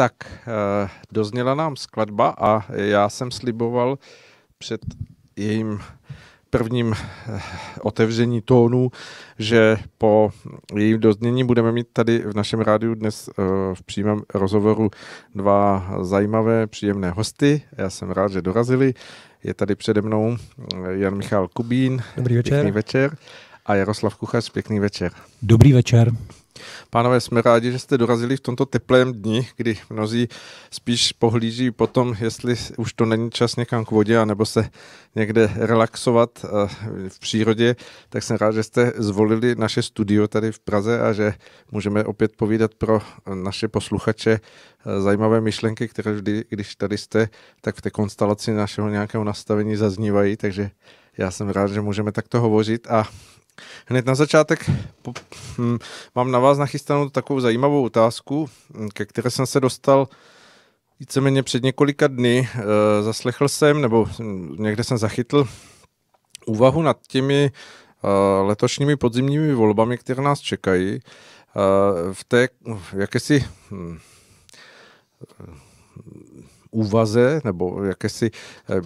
Tak eh, dozněla nám skladba a já jsem sliboval před jejím prvním eh, otevření tónu, že po jejím doznění budeme mít tady v našem rádiu dnes eh, v přímém rozhovoru dva zajímavé, příjemné hosty. Já jsem rád, že dorazili. Je tady přede mnou Jan Michal Kubín. Dobrý večer. Pěkný večer. A Jaroslav Kuchař, pěkný večer. Dobrý večer. Pánové, jsme rádi, že jste dorazili v tomto teplém dni, kdy mnozí spíš pohlíží potom, jestli už to není čas někam k vodě, anebo se někde relaxovat eh, v přírodě, tak jsem rád, že jste zvolili naše studio tady v Praze a že můžeme opět povídat pro naše posluchače eh, zajímavé myšlenky, které vždy, když tady jste, tak v té konstelaci našeho nějakého nastavení zaznívají, takže já jsem rád, že můžeme takto hovořit a Hned na začátek hm, mám na vás nachystanou takovou zajímavou otázku, hm, ke které jsem se dostal víceméně před několika dny. Eh, zaslechl jsem, nebo hm, někde jsem zachytl úvahu nad těmi eh, letošními podzimními volbami, které nás čekají. Eh, v té jakési úvaze nebo jakési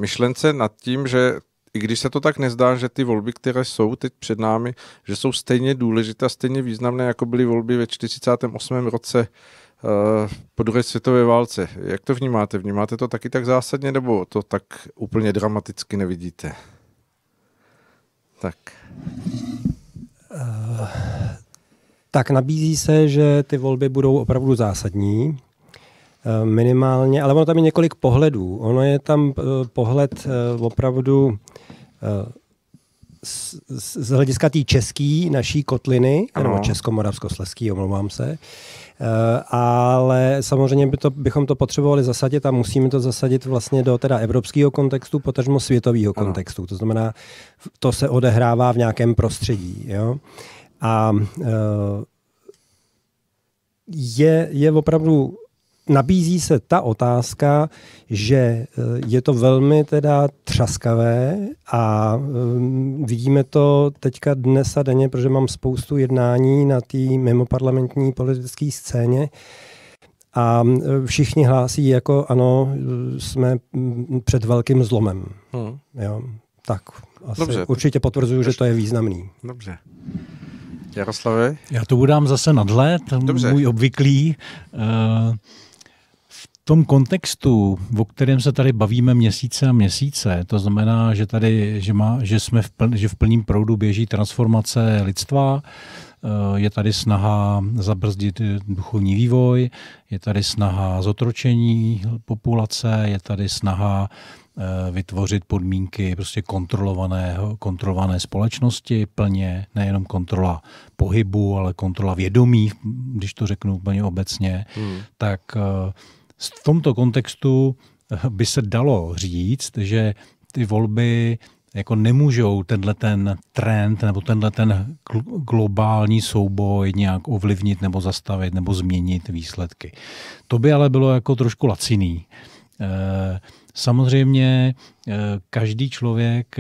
myšlence nad tím, že i když se to tak nezdá, že ty volby, které jsou teď před námi, že jsou stejně důležité a stejně významné, jako byly volby ve 48. roce eh, po druhé světové válce. Jak to vnímáte? Vnímáte to taky tak zásadně, nebo to tak úplně dramaticky nevidíte? Tak. Eh, tak nabízí se, že ty volby budou opravdu zásadní. Eh, minimálně, ale ono tam je několik pohledů. Ono je tam pohled opravdu z, hlediska té české naší kotliny, ano. nebo česko-moravsko-sleský, omlouvám se, eh, ale samozřejmě by to, bychom to potřebovali zasadit a musíme to zasadit vlastně do teda evropského kontextu, potažmo světového kontextu. To znamená, to se odehrává v nějakém prostředí. Jo? A eh, je, je opravdu nabízí se ta otázka, že eh, je to velmi teda třaskavé a eh, vidíme to teďka dnes a denně, protože mám spoustu jednání na té mimoparlamentní politické scéně, a eh, všichni hlásí jako ano, jsme mm, před velkým zlomem. Hmm. Jo, tak, asi Dobře. určitě potvrzuju, že to je významný. Dobře. Jaroslave? Já to budám zase nadhled, můj obvyklý. Uh, tom kontextu, o kterém se tady bavíme měsíce a měsíce, to znamená, že tady, že, má, že jsme v, pln, že v plním proudu běží transformace lidstva, eh, je tady snaha zabrzdit eh, duchovní vývoj, je tady snaha zotročení populace, je tady snaha eh, vytvořit podmínky prostě kontrolovaného, kontrolované společnosti plně, nejenom kontrola pohybu, ale kontrola vědomí, když to řeknu úplně obecně, hmm. tak v tomto kontextu eh, by se dalo říct, že ty volby jako nemůžou tenhle ten trend nebo tenhle ten globální souboj nějak ovlivnit nebo zastavit nebo změnit výsledky. To by ale bylo jako trošku laciný. Eh, samozřejmě eh, každý člověk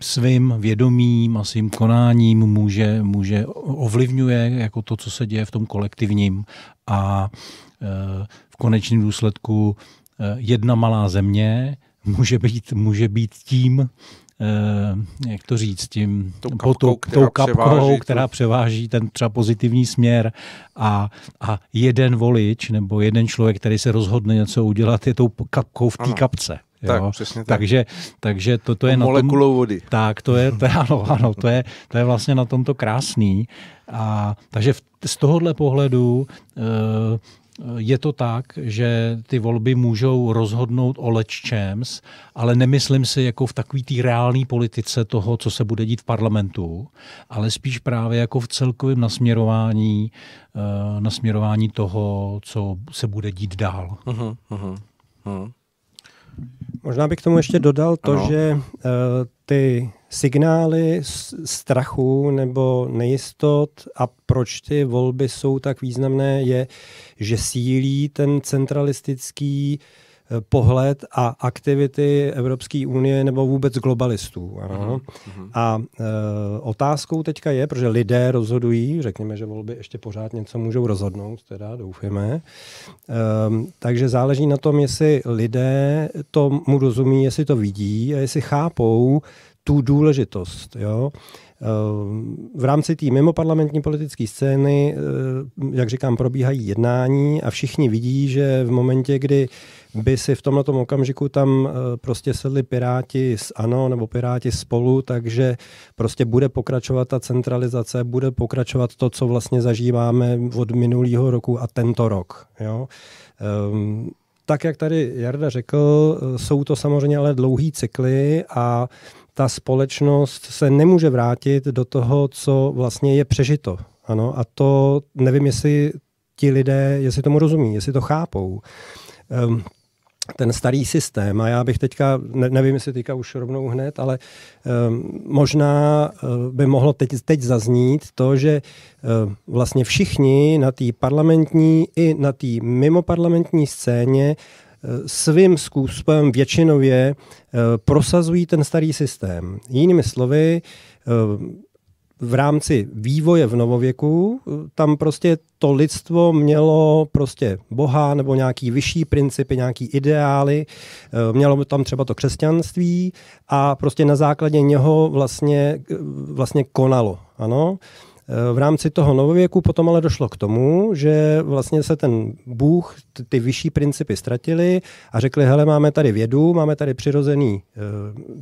svým vědomím a svým konáním může, může ovlivňuje jako to, co se děje v tom kolektivním a v konečném důsledku eh, jedna malá země může být, může být tím, eh, jak to říct, tím tou kapkou, tou, která, tou kapkou převáží, která tu... převáží ten třeba pozitivní směr a, a jeden volič nebo jeden člověk, který se rozhodne něco udělat, je tou kapkou v té kapce. Jo? Tak, přesně tak. Takže, takže to, to je na tom, vody. Tak, to je, to, ano, ano, to je, to je vlastně na tomto krásný. A, takže v, z tohohle pohledu eh, je to tak, že ty volby můžou rozhodnout o čems, ale nemyslím si jako v takový té reálné politice toho, co se bude dít v parlamentu, ale spíš právě jako v celkovém nasměrování, uh, nasměrování toho, co se bude dít dál. Uh-huh, uh-huh, uh-huh. Možná bych k tomu ještě dodal to, ano. že uh, ty signály strachu nebo nejistot a proč ty volby jsou tak významné, je, že sílí ten centralistický eh, pohled a aktivity Evropské unie nebo vůbec globalistů. Ano. Mm-hmm. A e, otázkou teďka je, protože lidé rozhodují, řekněme, že volby ještě pořád něco můžou rozhodnout, teda doufujeme. E, ehm, takže záleží na tom, jestli lidé tomu rozumí, jestli to vidí a jestli chápou, tu důležitost. Jo? Eh, v rámci té mimoparlamentní politické scény, eh, jak říkám, probíhají jednání a všichni vidí, že v momentě, kdy by si v tomto okamžiku tam eh, prostě sedli piráti s ANO nebo piráti spolu, takže prostě bude pokračovat ta centralizace, bude pokračovat to, co vlastně zažíváme od minulého roku a tento rok. Jo? Tak, jak tady Jarda řekl, jsou to samozřejmě ale dlouhý cykly a ta společnost se nemůže vrátit do toho, co vlastně je přežito. Ano, a to nevím, jestli ti lidé, jestli tomu rozumí, jestli to chápou. Um, ten starý systém, a já bych teďka, ne, nevím, jestli teďka už rovnou hned, ale um, možná uh, by mohlo teď, teď zaznít to, že uh, vlastně všichni na té parlamentní i na té mimoparlamentní scéně Eh, svým způsobem většinově eh, prosazují ten starý systém. Jinými slovy, eh, v rámci vývoje v novověku, tam prostě to lidstvo mělo prostě boha nebo nějaký vyšší principy, nějaký ideály, mělo tam třeba to křesťanství a prostě na základě něho vlastně, vlastně konalo. Ano? V rámci toho novověku potom ale došlo k tomu, že vlastně se ten Bůh, ty vyšší principy ztratili a řekli, hele, máme tady vědu, máme tady přirozený e,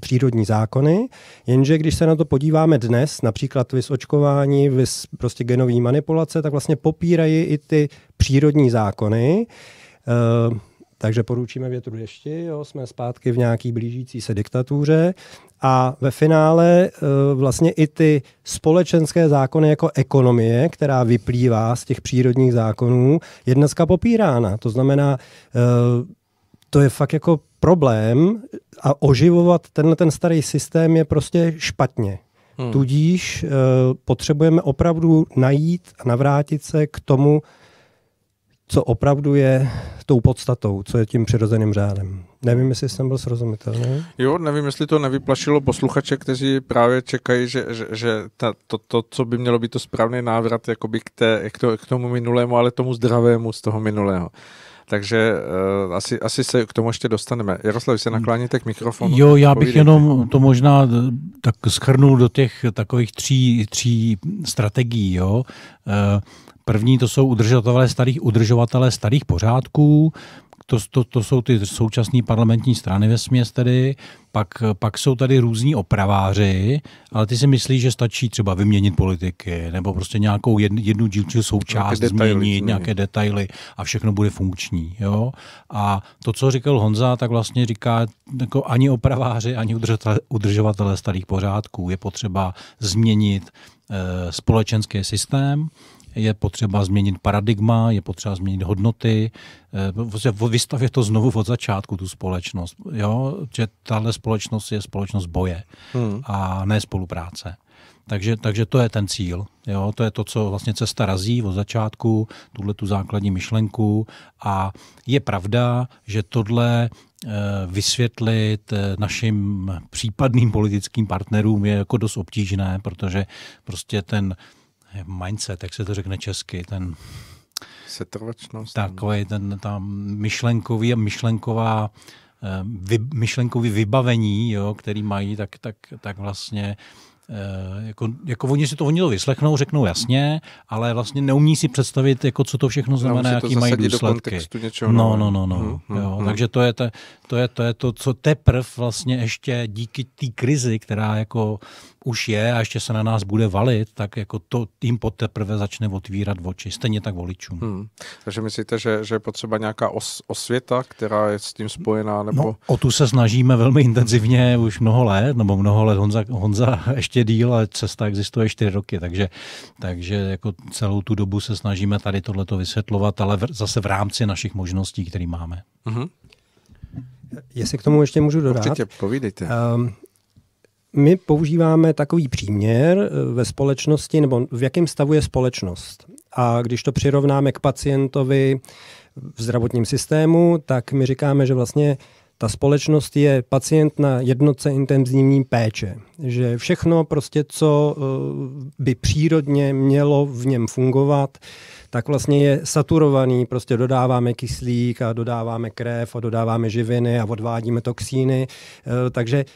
přírodní zákony, jenže když se na to podíváme dnes, například vys očkování, vys prostě genový manipulace, tak vlastně popírají i ty přírodní zákony. E, takže poručíme větru ještě, jo, jsme zpátky v nějaký blížící se diktatuře a ve finále e, vlastně i ty společenské zákony jako ekonomie, která vyplývá z těch přírodních zákonů, je dneska popírána. To znamená, e, to je fakt jako problém a oživovat tenhle ten starý systém je prostě špatně. Hmm. Tudíž e, potřebujeme opravdu najít a navrátit se k tomu, co opravdu je tou podstatou, co je tím přirozeným řádem. Nevím, jestli jsem byl srozumitelný. Jo, nevím, jestli to nevyplašilo posluchače, kteří právě čekají, že, že, že ta, to, to, co by mělo být to správný návrat jakoby k, té, k, to, k tomu minulému, ale tomu zdravému z toho minulého. Takže uh, asi, asi se k tomu ještě dostaneme. Jaroslav, se nakláníte k mikrofonu. Jo, já bych povídejte. jenom to možná eh, tak schrnul do těch takových tří, tří strategií. Jo. Uh, První to jsou udržovatelé starých, udržovatelé starých pořádků, to, to, to jsou ty současné parlamentní strany ve směs tedy, pak, pak jsou tady různí opraváři, ale ty si myslí, že stačí třeba vyměnit politiky, nebo prostě nějakou jed, jednu dílčí součást nějaké detaily, změnit, změnit, nějaké detaily a všechno bude funkční. Jo? A to, co říkal Honza, tak vlastně říká, jako ani opraváři, ani udržovatelé starých pořádků je potřeba změnit eh, společenský systém, je potřeba změnit paradigma, je potřeba změnit hodnoty, eh, vystavět to znovu od začátku, tu společnost. Jo? Že tahle společnost je společnost boje hmm. a ne spolupráce. Takže, takže to je ten cíl. Jo? To je to, co vlastně cesta razí od začátku, tuhle tu základní myšlenku. A je pravda, že tohle eh, vysvětlit eh, našim případným politickým partnerům je jako dost obtížné, protože prostě ten mindset, jak se to řekne česky, ten setrvačnost. Takový ten tam myšlenkový a myšlenková vy, myšlenkový vybavení, jo, který mají, tak, tak, tak vlastně jako, jako oni si to oni to vyslechnou, řeknou jasně, ale vlastně neumí si představit, jako co to všechno znamená, jaký mají důsledky. něčeho, no, no, no, no. Hmm, jo, hmm. Takže to je, to, to je to, je to co teprv vlastně ještě díky té krizi, která jako už je a ještě se na nás bude valit, tak jako to tím poteprve začne otvírat oči. Stejně tak voličům. Hmm. Takže myslíte, že, že je potřeba nějaká os, osvěta, která je s tím spojená? No, nebo... No, o tu se snažíme velmi intenzivně už mnoho let, nebo mnoho let Honza, Honza ještě díl, ale cesta existuje čtyři roky, takže, takže jako celou tu dobu se snažíme tady tohleto vysvětlovat, ale v, zase v rámci našich možností, které máme. Hmm. Jestli k tomu ještě můžu dodat. Určitě, povídejte. Um, my používáme takový příměr eh, ve společnosti, nebo v jakém stavu je společnost. A když to přirovnáme k pacientovi v zdravotním systému, tak my říkáme, že vlastně ta společnost je pacient na jednoce intenzivní péče. Že všechno, prostě, co eh, by přírodně mělo v něm fungovat, tak vlastně je saturovaný, prostě dodáváme kyslík a dodáváme krev a dodáváme živiny a odvádíme toxíny, e, takže e,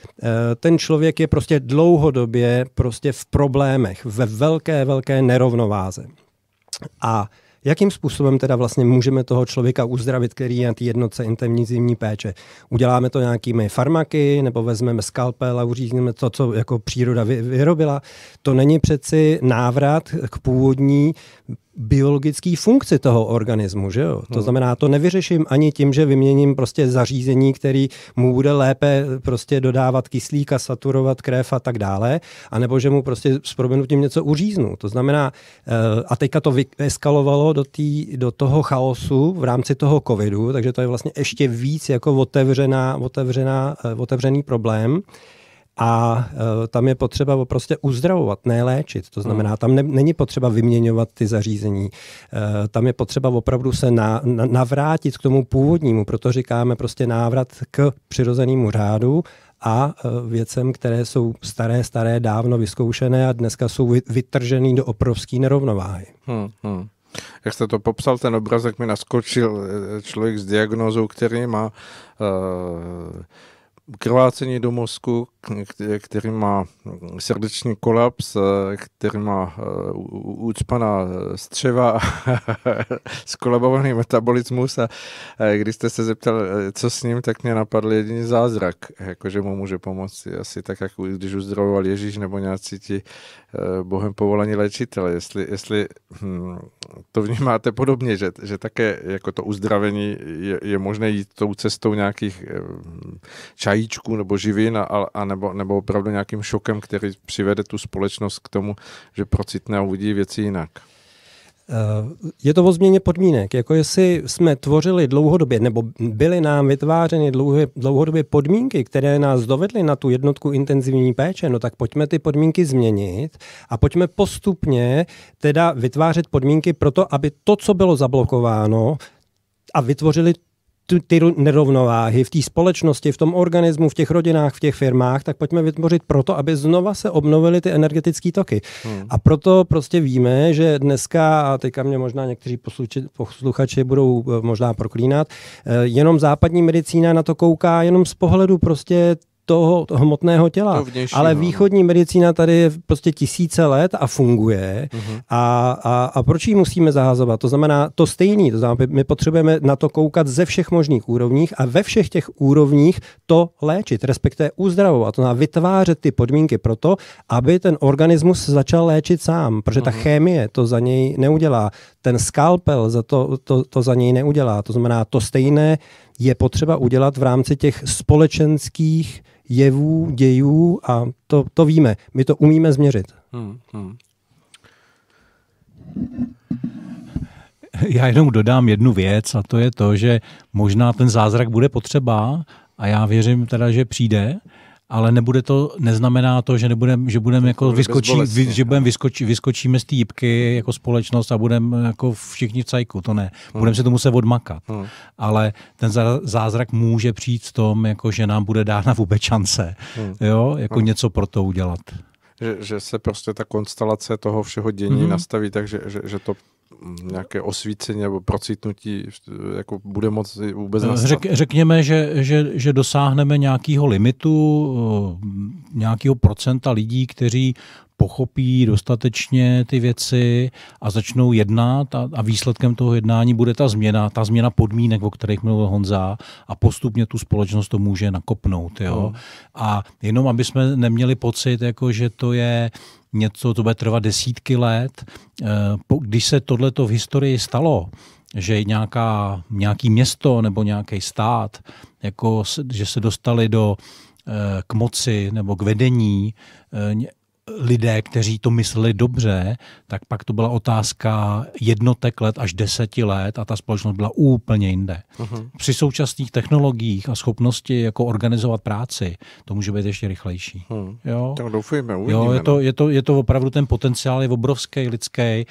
ten člověk je prostě dlouhodobě prostě v problémech, ve velké, velké nerovnováze. A jakým způsobem teda vlastně můžeme toho člověka uzdravit, který je na té jednotce intenzivní péče. Uděláme to nějakými farmaky, nebo vezmeme skalpel a uřízneme to, co jako příroda vyrobila. To není přeci návrat k původní biologické funkci toho organismu, že jo? To hmm. znamená, to nevyřeším ani tím, že vyměním prostě zařízení, který mu bude lépe prostě dodávat a saturovat krev a tak dále, anebo že mu prostě s proměnutím něco uříznu. To znamená, eh, a teďka to vyeskalovalo do, tý, do toho chaosu v rámci toho covidu, takže to je vlastně ještě víc jako otevřená, otevřená, eh, otevřený problém. A eh, tam je potřeba prostě uzdravovat, ne léčit. To znamená, tam ne, není potřeba vyměňovat ty zařízení. Eh, tam je potřeba opravdu se na, na, navrátit k tomu původnímu, proto říkáme prostě návrat k přirozenému řádu a eh, věcem, které jsou staré, staré, dávno vyzkoušené a dneska jsou vytržený do obrovské nerovnováhy. Hmm, hmm. Jak jste to popsal, ten obrazek mi naskočil člověk s diagnózou, který má uh, krvácení do mozku, který má srdeční kolaps, eh, který má eh, ucpaná eh, střeva, skolabovaný metabolismus a když jste se zeptal, co s ním, tak mě napadl jediný zázrak, jakože mu může pomoci. Asi tak, jak když uzdravoval Ježíš nebo nějací ti Eh, Bohem povolení léčitele, jestli, jestli hm, to vnímáte podobně, že, že také jako to uzdravení je, je možné jít tou cestou nějakých hm, čajíčků nebo živin a, a nebo, nebo opravdu nějakým šokem, který přivede tu společnost k tomu, že procitne a uvidí věci jinak. Eh, je to o změně podmínek. Jako jestli jsme tvořili dlouhodobě, nebo byly nám vytvářeny dlouhodobě podmínky, které nás dovedly na tu jednotku intenzivní péče, no tak pojďme ty podmínky změnit a pojďme postupně teda vytvářet podmínky pro to, aby to, co bylo zablokováno, a vytvořili ty nerovnováhy v té společnosti, v tom organismu, v těch rodinách, v těch firmách, tak pojďme vytvořit proto, aby znova se obnovily ty energetické toky. Hmm. A proto prostě víme, že dneska, a teďka mě možná někteří posluči, posluchači budou eh, možná proklínat, eh, jenom západní medicína na to kouká jenom z pohledu prostě toho, toho hmotného těla. To vnější, Ale no. východní no. medicína tady je prostě tisíce let a funguje. Uh-huh. A, a, a proč ji musíme zahazovat? To znamená to stejný. To znamená, my potřebujeme na to koukat ze všech možných úrovních a ve všech těch úrovních to léčit, respektive uzdravovat. To znamená vytvářet ty podmínky pro to, aby ten organismus začal léčit sám, protože uh-huh. ta mhm. chemie to za něj neudělá. Ten skalpel za to, to, to za něj neudělá. To znamená, to stejné je potřeba udělat v rámci těch společenských jevů, dějů a to, to víme. My to umíme změřit. Hmm, hmm. Já jenom dodám jednu věc a to je to, že možná ten zázrak bude potřeba a já věřím teda, že přijde, ale nebude to, neznamená to, že nebudem, že budeme jako vyskočí, vy, že budem no. vyskoč, vyskočíme z té jipky jako společnost a budeme jako všichni v cajku, to ne. Hmm. Budeme se to muset odmakat. Hmm. Ale ten zázrak může přijít v tom, jako že nám bude dána vůbec šance, hmm. jo, jako hmm. něco pro to udělat že, že se prostě ta konstelace toho všeho dění hmm nastaví, takže že, že to No. nějaké osvícení nebo procitnutí jako bude moc vůbec eh, nastat. Řek, řekněme, že, že, že dosáhneme nějakého limitu, eh, nějakého procenta lidí, kteří pochopí dostatečně ty věci a začnou jednat a, a výsledkem toho jednání bude ta změna, ta změna podmínek, o kterých mluvil Honza a postupně tu společnost to může nakopnout. Jo? Mm. A jenom, aby jsme neměli pocit, jako, že to je něco, to bude trvat desítky let. Eh, když se tohleto v historii stalo, že nějaká, nějaký město nebo nějaký stát, jako, že se dostali do eh, k moci nebo k vedení eh, lidé, kteří to mysleli dobře, tak pak to byla otázka jednotek let až deseti let a ta společnost byla úplně jinde. Uh-huh. Při současných technologiích a schopnosti jako organizovat práci, to může být ještě rychlejší. Uh-huh. Jo? Tak doufujeme, uvidíme. Jo, je, to, no. je, to, je to opravdu, ten potenciál je obrovský, lidský. Eh,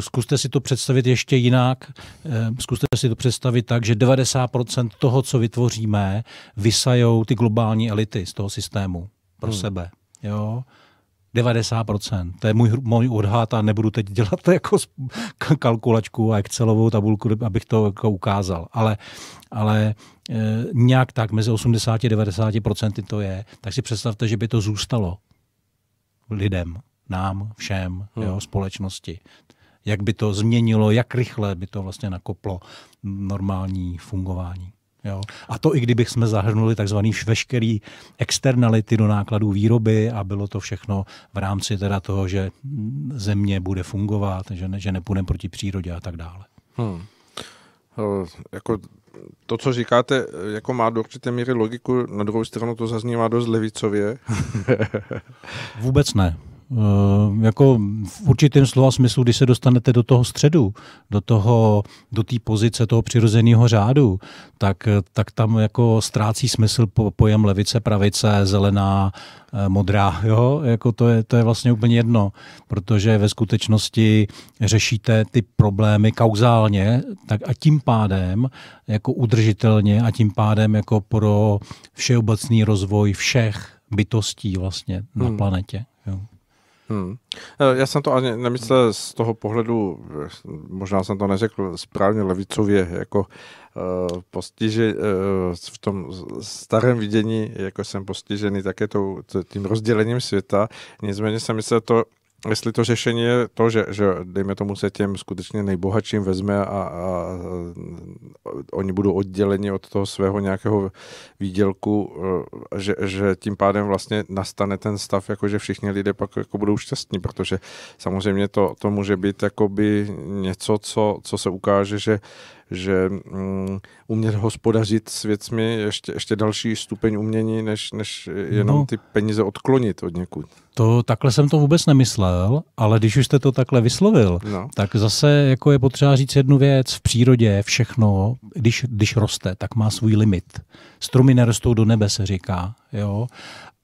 zkuste si to představit ještě jinak. Eh, zkuste si to představit tak, že 90% toho, co vytvoříme, vysajou ty globální elity z toho systému pro uh-huh. sebe. Jo? 90%. To je můj, můj odhad a nebudu teď dělat jako kalkulačku a Excelovou tabulku, abych to jako ukázal. Ale, ale e, nějak tak, mezi 80 a 90% to je. Tak si představte, že by to zůstalo lidem, nám, všem, hmm. jo, společnosti. Jak by to změnilo, jak rychle by to vlastně nakoplo normální fungování. Jo. A to i kdybych jsme zahrnuli takzvaný veškerý externality do nákladů výroby a bylo to všechno v rámci teda toho, že země bude fungovat, že, ne, že nepůjdeme proti přírodě a tak dále. Hmm. Eh, jako to, co říkáte, jako má do určité míry logiku, na druhou stranu to zaznívá dost levicově. Vůbec ne. Eh, jako v určitém slova smyslu, když se dostanete do toho středu, do toho, do té pozice toho přirozeného řádu, tak, tak tam jako ztrácí smysl po, pojem levice, pravice, zelená, eh, modrá, jo, jako to je, to je vlastně úplně jedno, protože ve skutečnosti řešíte ty problémy kauzálně tak a tím pádem jako udržitelně a tím pádem jako pro všeobecný rozvoj všech bytostí vlastně hmm. na planetě. Jo. Hmm. Eh, já jsem to ani nemyslel z toho pohledu, možná jsem to neřekl správně levicově, jako uh, eh, postiže, uh, v tom starém vidění, jako jsem postižený také tím rozdělením světa, nicméně jsem myslel to jestli to řešení je to, že, že dejme tomu se těm skutečně nejbohatším vezme a, a oni budou odděleni od toho svého nějakého výdělku, eh, že, že tím pádem vlastně nastane ten stav, jako že všichni lidé pak jako budou šťastní, protože samozřejmě to, to může být jakoby něco, co, co se ukáže, že že um, umět hospodařit s věcmi ještě, ještě další stupeň umění, než, než jenom no, ty peníze odklonit od někud. To takhle jsem to vůbec nemyslel, ale když už jste to takhle vyslovil, no. tak zase jako je potřeba říct jednu věc. V přírodě všechno, když, když roste, tak má svůj limit. Stromy nerostou do nebe, se říká. Jo?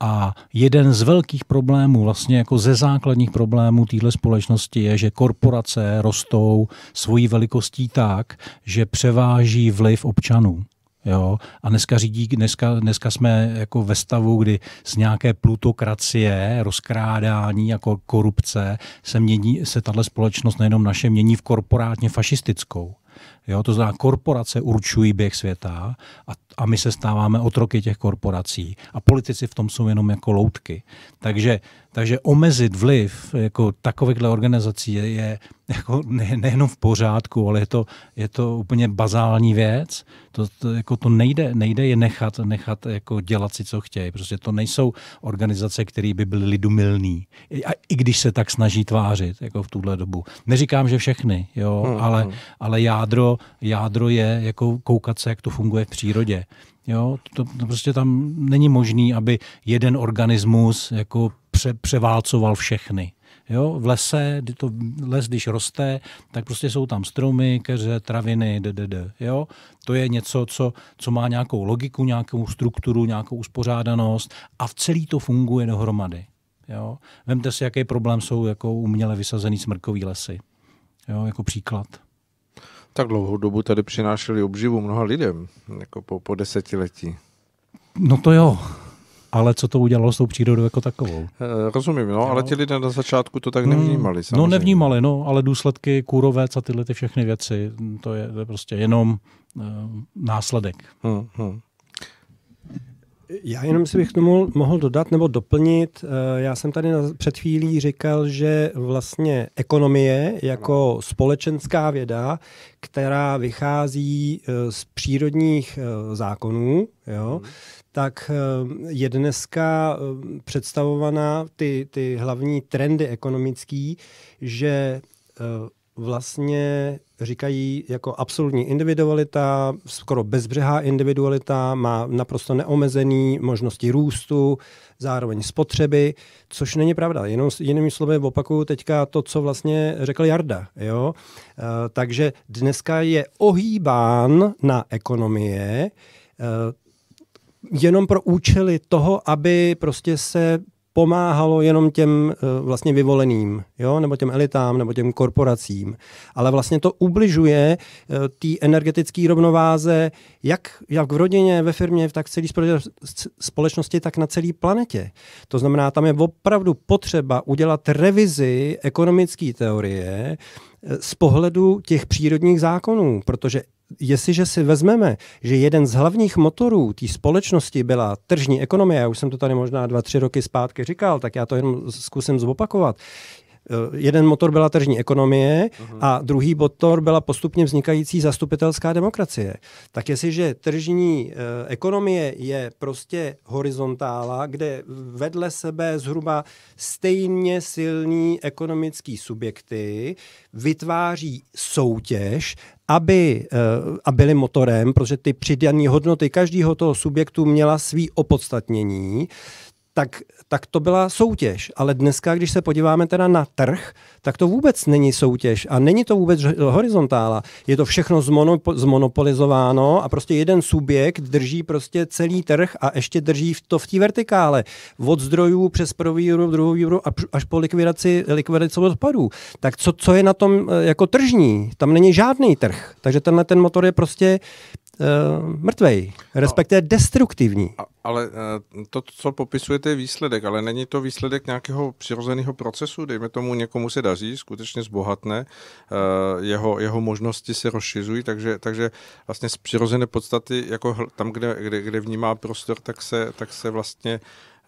A jeden z velkých problémů, vlastně jako ze základních problémů téhle společnosti je, že korporace rostou svojí velikostí tak, že převáží vliv občanů. Jo? A dneska, řídí, dneska, dneska jsme jako ve stavu, kdy z nějaké plutokracie, rozkrádání jako korupce se, mění, se tahle společnost nejenom naše mění v korporátně fašistickou. Jo, to znamená, korporace určují běh světa a, a my se stáváme otroky těch korporací a politici v tom jsou jenom jako loutky. Takže takže omezit vliv jako takovýchhle organizací je, je jako ne, nejenom v pořádku, ale je to, je to úplně bazální věc. To, to, jako to nejde, nejde je nechat, nechat jako dělat si, co chtějí. Prostě to nejsou organizace, které by byly lidumilný. A i když se tak snaží tvářit jako v tuhle dobu. Neříkám, že všechny, jo, hmm, ale, hmm. ale jádro, jádro je jako koukat se, jak to funguje v přírodě. Jo, to, to prostě tam není možný, aby jeden organismus jako pře, převálcoval všechny. Jo, v lese, kdy to les, když roste, tak prostě jsou tam stromy, keře, traviny, ddd. Jo? To je něco, co, co má nějakou logiku, nějakou strukturu, nějakou uspořádanost a v celý to funguje dohromady. Jo? Vemte si, jaký problém jsou jako uměle vysazený smrkový lesy. Jo? Jako příklad. Tak dlouhou dobu tady přinášeli obživu mnoha lidem, jako po, po desetiletí. No to jo, ale co to udělalo s tou přírodou jako takovou. Eh, rozumím, no, ale ti lidé na začátku to tak hmm. nevnímali. No, samozřejmě. No nevnímali, no, ale důsledky kůrovec a tyhle ty všechny věci, to je, to je prostě jenom uh, následek. Hmm, hmm. Já jenom si bych tomu mohl dodat nebo doplnit. Eh, já jsem tady před chvílí říkal, že vlastně ekonomie jako společenská věda, která vychází z přírodních zákonů, jo, hmm tak eh, je dneska eh, představovaná ty, ty hlavní trendy ekonomický, že eh, vlastně říkají jako absolutní individualita, skoro bezbřehá individualita, má naprosto neomezený možnosti růstu, zároveň spotřeby, což není pravda. Jenom, jinými slovy opakuju teďka to, co vlastně řekl Jarda. Jo? takže dneska je ohýbán na ekonomie, jenom pro účely toho, aby prostě se pomáhalo jenom těm eh, vlastně vyvoleným, jo? nebo těm elitám, nebo těm korporacím. Ale vlastně to ubližuje eh, té energetické rovnováze jak, jak v rodině, ve firmě, tak v celé společnosti, tak na celé planetě. To znamená, tam je opravdu potřeba udělat revizi ekonomické teorie eh, z pohledu těch přírodních zákonů, protože jestliže si vezmeme, že jeden z hlavních motorů té společnosti byla tržní ekonomie, já už jsem to tady možná dva, tři roky zpátky říkal, tak já to jenom zkusím zopakovat, Eh, jeden motor byla tržní ekonomie uh-huh. a druhý motor byla postupně vznikající zastupitelská demokracie. Tak jestliže tržní eh, ekonomie je prostě horizontála, kde vedle sebe zhruba stejně silní ekonomický subjekty vytváří soutěž aby, eh, a byly motorem, protože ty přidané hodnoty každého toho subjektu měla svý opodstatnění, tak, tak to byla soutěž. Ale dneska, když se podíváme teda na trh, tak to vůbec není soutěž a není to vůbec horizontála. Je to všechno zmonopo- zmonopolizováno a prostě jeden subjekt drží prostě celý trh a ještě drží to v té vertikále. Od zdrojů přes první euro, druhou euro až po likvidaci, likvidaci odpadů. Tak co, co je na tom e, jako tržní? Tam není žádný trh. Takže tenhle ten motor je prostě uh, mrtvej, respektive no. destruktivní. A ale eh, to, co popisujete, je výsledek, ale není to výsledek nějakého přirozeného procesu. Dejme tomu, někomu se daří, skutečně zbohatne, eh, jeho, jeho možnosti se rozšiřují, takže, takže vlastně z přirozené podstaty, jako tam, kde, kde, kde vnímá prostor, tak se, tak se vlastně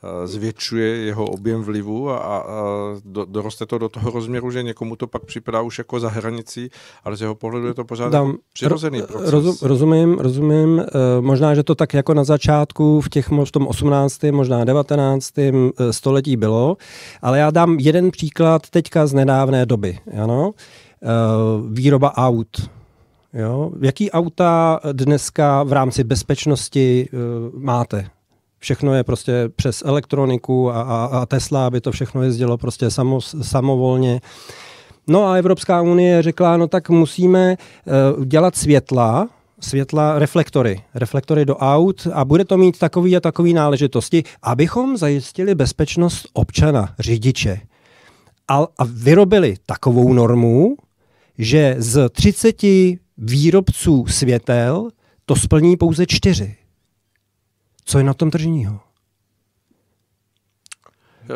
Eh, zvětšuje jeho objem vlivu a, a do, doroste to do toho rozměru, že někomu to pak připadá už jako za hranicí, ale z jeho pohledu je to pořád Dám, jako přirozený proces. Rozum, rozumím, rozumím. Eh, možná, že to tak jako na začátku v, těch, v tom 18., možná 19. Eh, století bylo, ale já dám jeden příklad teďka z nedávné doby. Ano? Výroba aut. Jo? Jaký auta dneska v rámci bezpečnosti máte? všechno je prostě přes elektroniku a, a, a Tesla, aby to všechno jezdilo prostě samo, samovolně. No a Evropská unie řekla, no tak musíme uh, dělat světla, světla, reflektory, reflektory do aut a bude to mít takový a takový náležitosti, abychom zajistili bezpečnost občana, řidiče. A, a vyrobili takovou normu, že z 30 výrobců světel to splní pouze čtyři. Co je na tom tržního?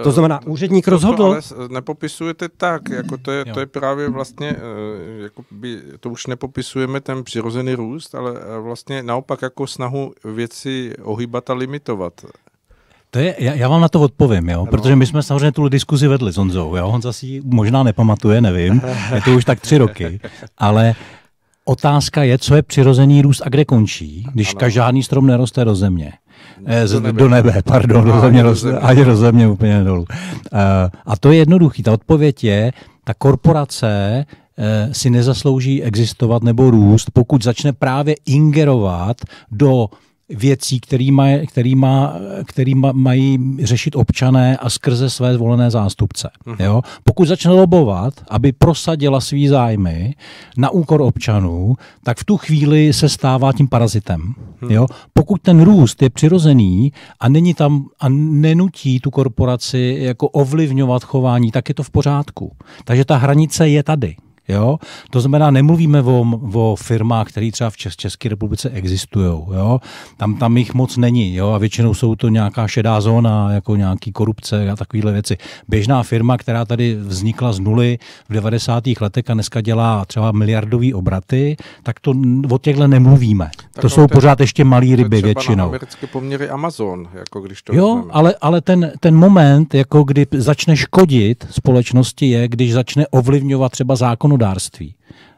To znamená, úředník rozhodl. To, to ale nepopisujete tak, jako to je, to je právě vlastně, eh, jako by, to už nepopisujeme ten přirozený růst, ale eh, vlastně naopak jako snahu věci ohýbat a limitovat. To je, já, já vám na to odpovím, jo? protože my jsme samozřejmě tu diskuzi vedli s Honzou. Jo? Honza si ji možná nepamatuje, nevím, je to už tak tři roky, ale otázka je, co je přirozený růst a kde končí, když každý žádný strom neroste do země do nebe, do nebe pardon, do země, do země. ani do země úplně dolů. Eh, a to je jednoduchý. Ta odpověď je, ta korporace eh, si nezaslouží existovat nebo růst, pokud začne právě ingerovat do věcí, který, maj, který, má, který ma, mají řešit občané a skrze své zvolené zástupce. Uh-huh. Jo? Pokud začne lobovat, aby prosadila svý zájmy na úkor občanů, tak v tu chvíli se stává tím parazitem. Uh-huh. Jo? Pokud ten růst je přirozený a není tam a nenutí tu korporaci jako ovlivňovat chování, tak je to v pořádku. Takže ta hranice je tady. Jo? To znamená, nemluvíme o, o firmách, které třeba v Čes, České republice existují. Jo? Tam, tam jich moc není jo? a většinou jsou to nějaká šedá zóna, jako nějaký korupce a takovéhle věci. Běžná firma, která tady vznikla z nuly v 90. letech a dneska dělá třeba miliardové obraty, tak to o těchto nemluvíme. Tak to no, jsou ten, pořád ještě malý ryby třeba většinou. Na americké poměry Amazon, jako když to Jo, vznamená. ale, ale ten, ten moment, jako kdy začne škodit společnosti, je, když začne ovlivňovat třeba zákon zákonodárství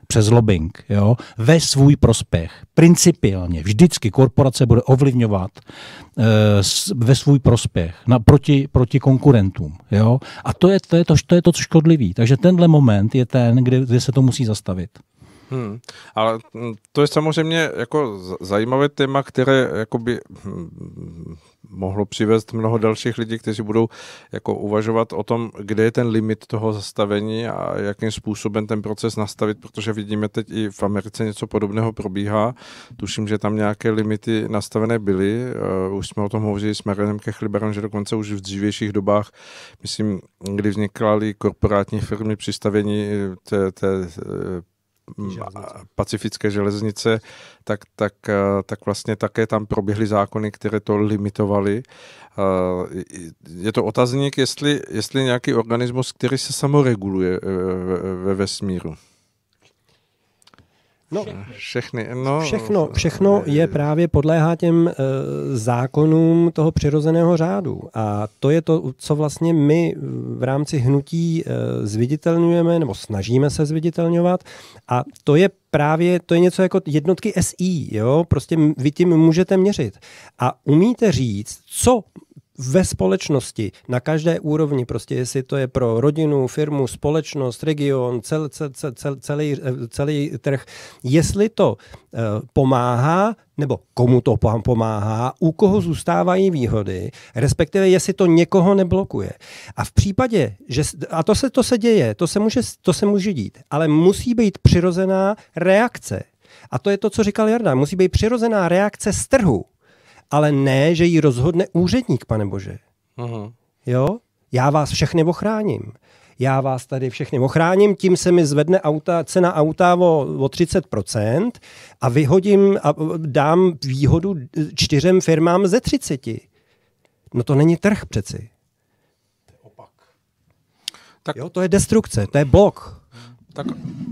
přes lobbying jo, ve svůj prospěch. Principiálně vždycky korporace bude ovlivňovat e, s, ve svůj prospěch na, proti, proti konkurentům. Jo. A to je to, je to, to je to, co škodlivý. Takže tenhle moment je ten, kde, kde se to musí zastavit. Hmm. Ale hm, to je samozřejmě jako zajímavé téma, které jakoby hm, mohlo přivést mnoho dalších lidí, kteří budou jako uvažovat o tom, kde je ten limit toho zastavení a jakým způsobem ten proces nastavit, protože vidíme teď i v Americe něco podobného probíhá. Tuším, že tam nějaké limity nastavené byly. Eh, už jsme o tom hovořili s Marianem Kechliberem, že dokonce už v dřívějších dobách, myslím, kdy vznikaly korporátní firmy při stavění té, té eh, Mm, železnice. pacifické železnice, tak, tak, eh, tak vlastně také tam proběhly zákony, které to limitovaly. Eh, je to otazník, jestli, jestli nějaký organismus, který se samoreguluje eh, ve vesmíru. No, všechny, no, všechno, všechno je právě podléhá těm eh, zákonům toho přirozeného řádu. A to je to, co vlastně my v rámci hnutí eh, zviditelňujeme nebo snažíme se zviditelňovat. A to je právě, to je něco jako jednotky SI, jo? prostě vy tím můžete měřit. A umíte říct, co ve společnosti, na každé úrovni, prostě jestli to je pro rodinu, firmu, společnost, region, cel, cel, cel, celý, eh, celý trh, jestli to eh, pomáhá, nebo komu to pomáhá, u koho zůstávají výhody, respektive jestli to někoho neblokuje. A v případě, že, a to se, to se děje, to se, může, to se může dít, ale musí být přirozená reakce. A to je to, co říkal Jarda, musí být přirozená reakce z trhu ale ne, že ji rozhodne úředník, pane bože. Uh-huh. Jo? Já vás všechny ochráním. Já vás tady všechny ochráním, tím se mi zvedne auta, cena auta o, o 30% a vyhodím a dám výhodu čtyřem firmám ze 30. No to není trh přeci. To je opak. Tak... Jo, to je destrukce, to je blok. Tak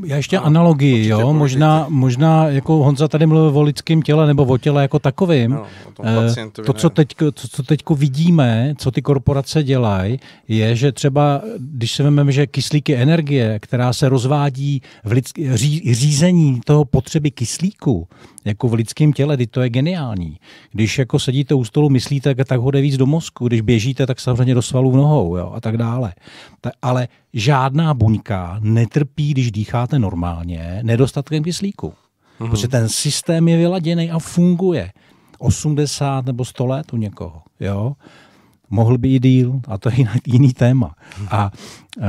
já ještě ano, analogii, jo, možná, možná jako Honza tady mluvil o lidském těle nebo o těle jako takovým. Ano, eh, to, co teď, co co teď vidíme, co ty korporace dělají, je, že třeba, když se vezmeme, že kyslík je energie, která se rozvádí v lidský, ří, řízení toho potřeby kyslíku, jako v lidském těle, kdy to je geniální. Když jako sedíte u stolu, myslíte, tak ho jde víc do mozku, když běžíte, tak samozřejmě do svalů nohou jo, a tak dále. Ta, ale žádná buňka netrpí, když dýcháte normálně, nedostatkem kyslíku. Mm-hmm. Protože ten systém je vyladěný a funguje. 80 nebo 100 let u někoho. Jo? Mohl by i díl, a to je jiný téma. A uh,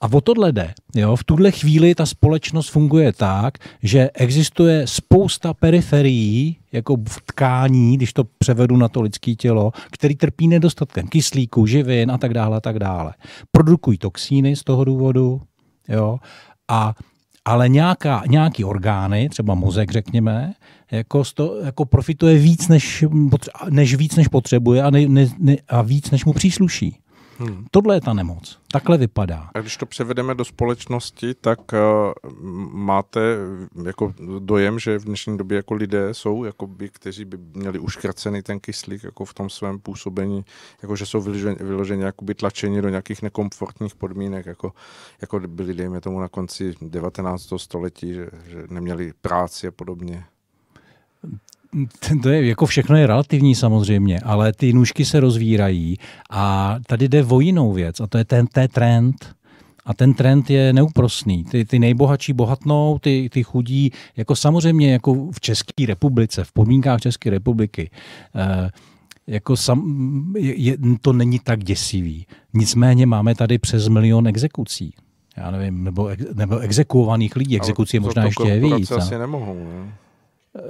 a o tohle jde. Jo? V tuhle chvíli ta společnost funguje tak, že existuje spousta periferií, jako v tkání, když to převedu na to lidské tělo, který trpí nedostatkem kyslíku, živin a tak dále a tak dále. Produkují toxíny z toho důvodu, jo? A, ale nějaká, nějaký orgány, třeba mozek řekněme, jako, sto, jako profituje víc než, než víc, než potřebuje a, ne, ne, a víc, než mu přísluší. Hmm. Tohle je ta nemoc. Takhle vypadá. A když to převedeme do společnosti, tak uh, máte jako dojem, že v dnešní době jako lidé jsou, jako by, kteří by měli uškracený ten kyslík jako v tom svém působení, jako že jsou vyloženě, vyloženě jakoby tlačeni do nějakých nekomfortních podmínek, jako, jako byli, dejme tomu, na konci 19. století, že, že neměli práci a podobně to je jako všechno je relativní samozřejmě, ale ty nůžky se rozvírají a tady jde o jinou věc a to je ten, ten trend. A ten trend je neúprostný. Ty, ty nejbohatší bohatnou, ty, ty chudí, jako samozřejmě jako v České republice, v podmínkách České republiky, eh, jako sam, je, je, to není tak děsivý. Nicméně máme tady přes milion exekucí já nevím, nebo, nebo exekuovaných lidí. Exekucí je možná ještě je víc. Asi no. nemohou, ne?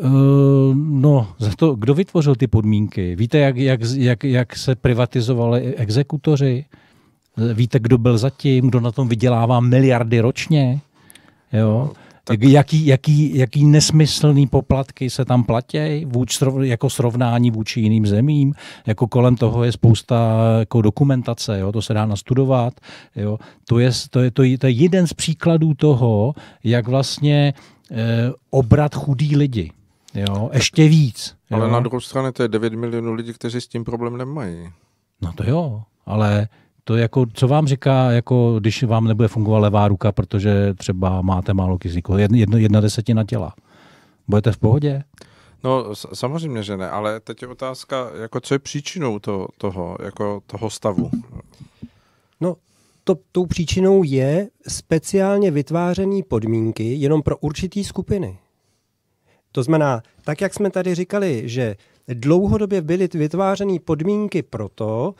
Ehm, no, za to, kdo vytvořil ty podmínky? Víte, jak, jak, jak, jak se privatizovali exekutoři? Víte, kdo byl zatím, kdo na tom vydělává miliardy ročně? Jo? No, tak... Jaký, jaký, jaký nesmyslný poplatky se tam platí vůč, jako srovnání vůči jiným zemím, jako kolem toho je spousta jako dokumentace, jo, to se dá nastudovat. Jo. To, je, to, je, to, je, to je jeden z příkladů toho, jak vlastně eh, obrat chudí lidi. Vlastně, jo, ještě víc. Jo. Ale na druhou stranu to je 9 milionů lidí, kteří s tím problém nemají. No to jo, ale to jako, co vám říká, jako když vám nebude fungovat levá ruka, protože třeba máte málo kyslíku, jedna, jedna desetina těla. Budete v pohodě? No samozřejmě, že ne, ale teď je otázka, jako co je příčinou to, toho, jako toho stavu? No, to, tou příčinou je speciálně vytvářené podmínky jenom pro určité skupiny. To znamená, tak jak jsme tady říkali, že dlouhodobě byly vytvářeny podmínky pro to,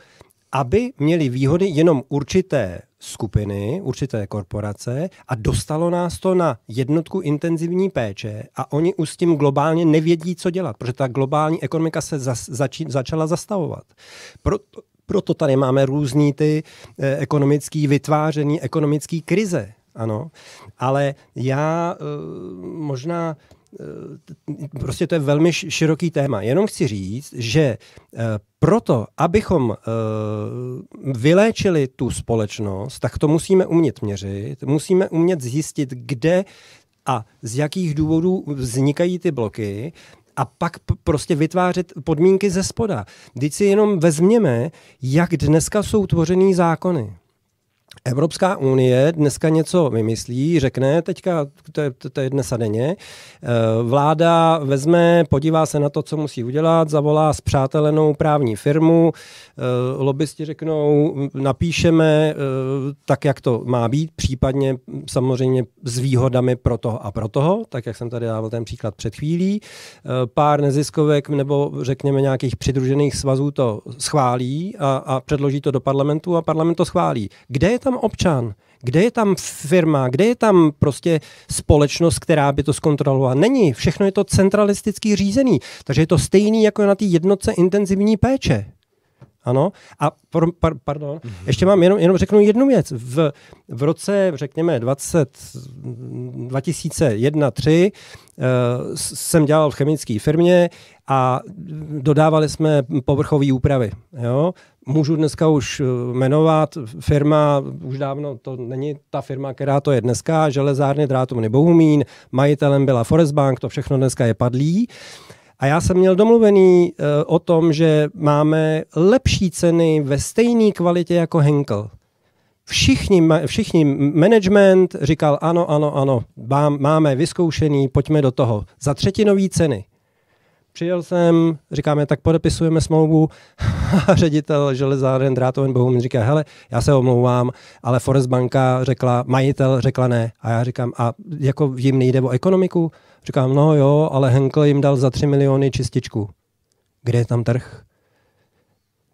aby měly výhody jenom určité skupiny, určité korporace a dostalo nás to na jednotku intenzivní péče a oni už s tím globálně nevědí, co dělat, protože ta globální ekonomika se za, zači, začala zastavovat. Proto, proto tady máme různý ty eh, ekonomický vytváření, ekonomický krize. Ano, ale já eh, možná Eh, prostě to je velmi široký téma. Jenom chci říct, že eh, proto, abychom eh, vyléčili tu společnost, tak to musíme umět měřit, musíme umět zjistit, kde a z jakých důvodů vznikají ty bloky a pak prostě vytvářet podmínky ze spoda. Vždyť si jenom vezměme, jak dneska jsou tvořený zákony. Evropská unie dneska něco vymyslí, řekne, teďka to je, to je dnes a denně, eh, vláda vezme, podívá se na to, co musí udělat, zavolá přátelenou právní firmu, eh, lobbysti řeknou, napíšeme eh, tak, jak to má být, případně samozřejmě s výhodami pro toho a pro toho, tak jak jsem tady dával ten příklad před chvílí. Pár neziskovek nebo řekněme nějakých přidružených svazů to schválí a, a předloží to do parlamentu a parlament to schválí. Kde je ta tam občan? Kde je tam firma? Kde je tam prostě společnost, která by to zkontrolovala? Není. Všechno je to centralisticky řízený. Takže je to stejný jako na té jednotce intenzivní péče. Ano. A par, par, pardon, mm-hmm. ještě mám jenom, jenom řeknu jednu věc. V, v roce, řekněme, 20, 2001 3 uh, jsem dělal v chemické firmě a dodávali jsme povrchové úpravy. Jo? můžu dneska už eh, jmenovat, firma, už dávno to není ta firma, která to je dneska, železárny nebo humín majitelem byla Forest Bank, to všechno dneska je padlý. A já jsem měl domluvený eh, o tom, že máme lepší ceny ve stejné kvalitě jako Henkel. Všichni, všichni management říkal ano, ano, ano, máme vyzkoušený, pojďme do toho. Za třetinové ceny. Přijel jsem, říkáme, tak podepisujeme smlouvu a ředitel železáren Drátoven mi říká, hele, já se omlouvám, ale Forest Banka řekla, majitel řekla ne. A já říkám, a jako jim nejde o ekonomiku? Říkám, no jo, ale Henkel jim dal za 3 miliony čističku. Kde je tam trh?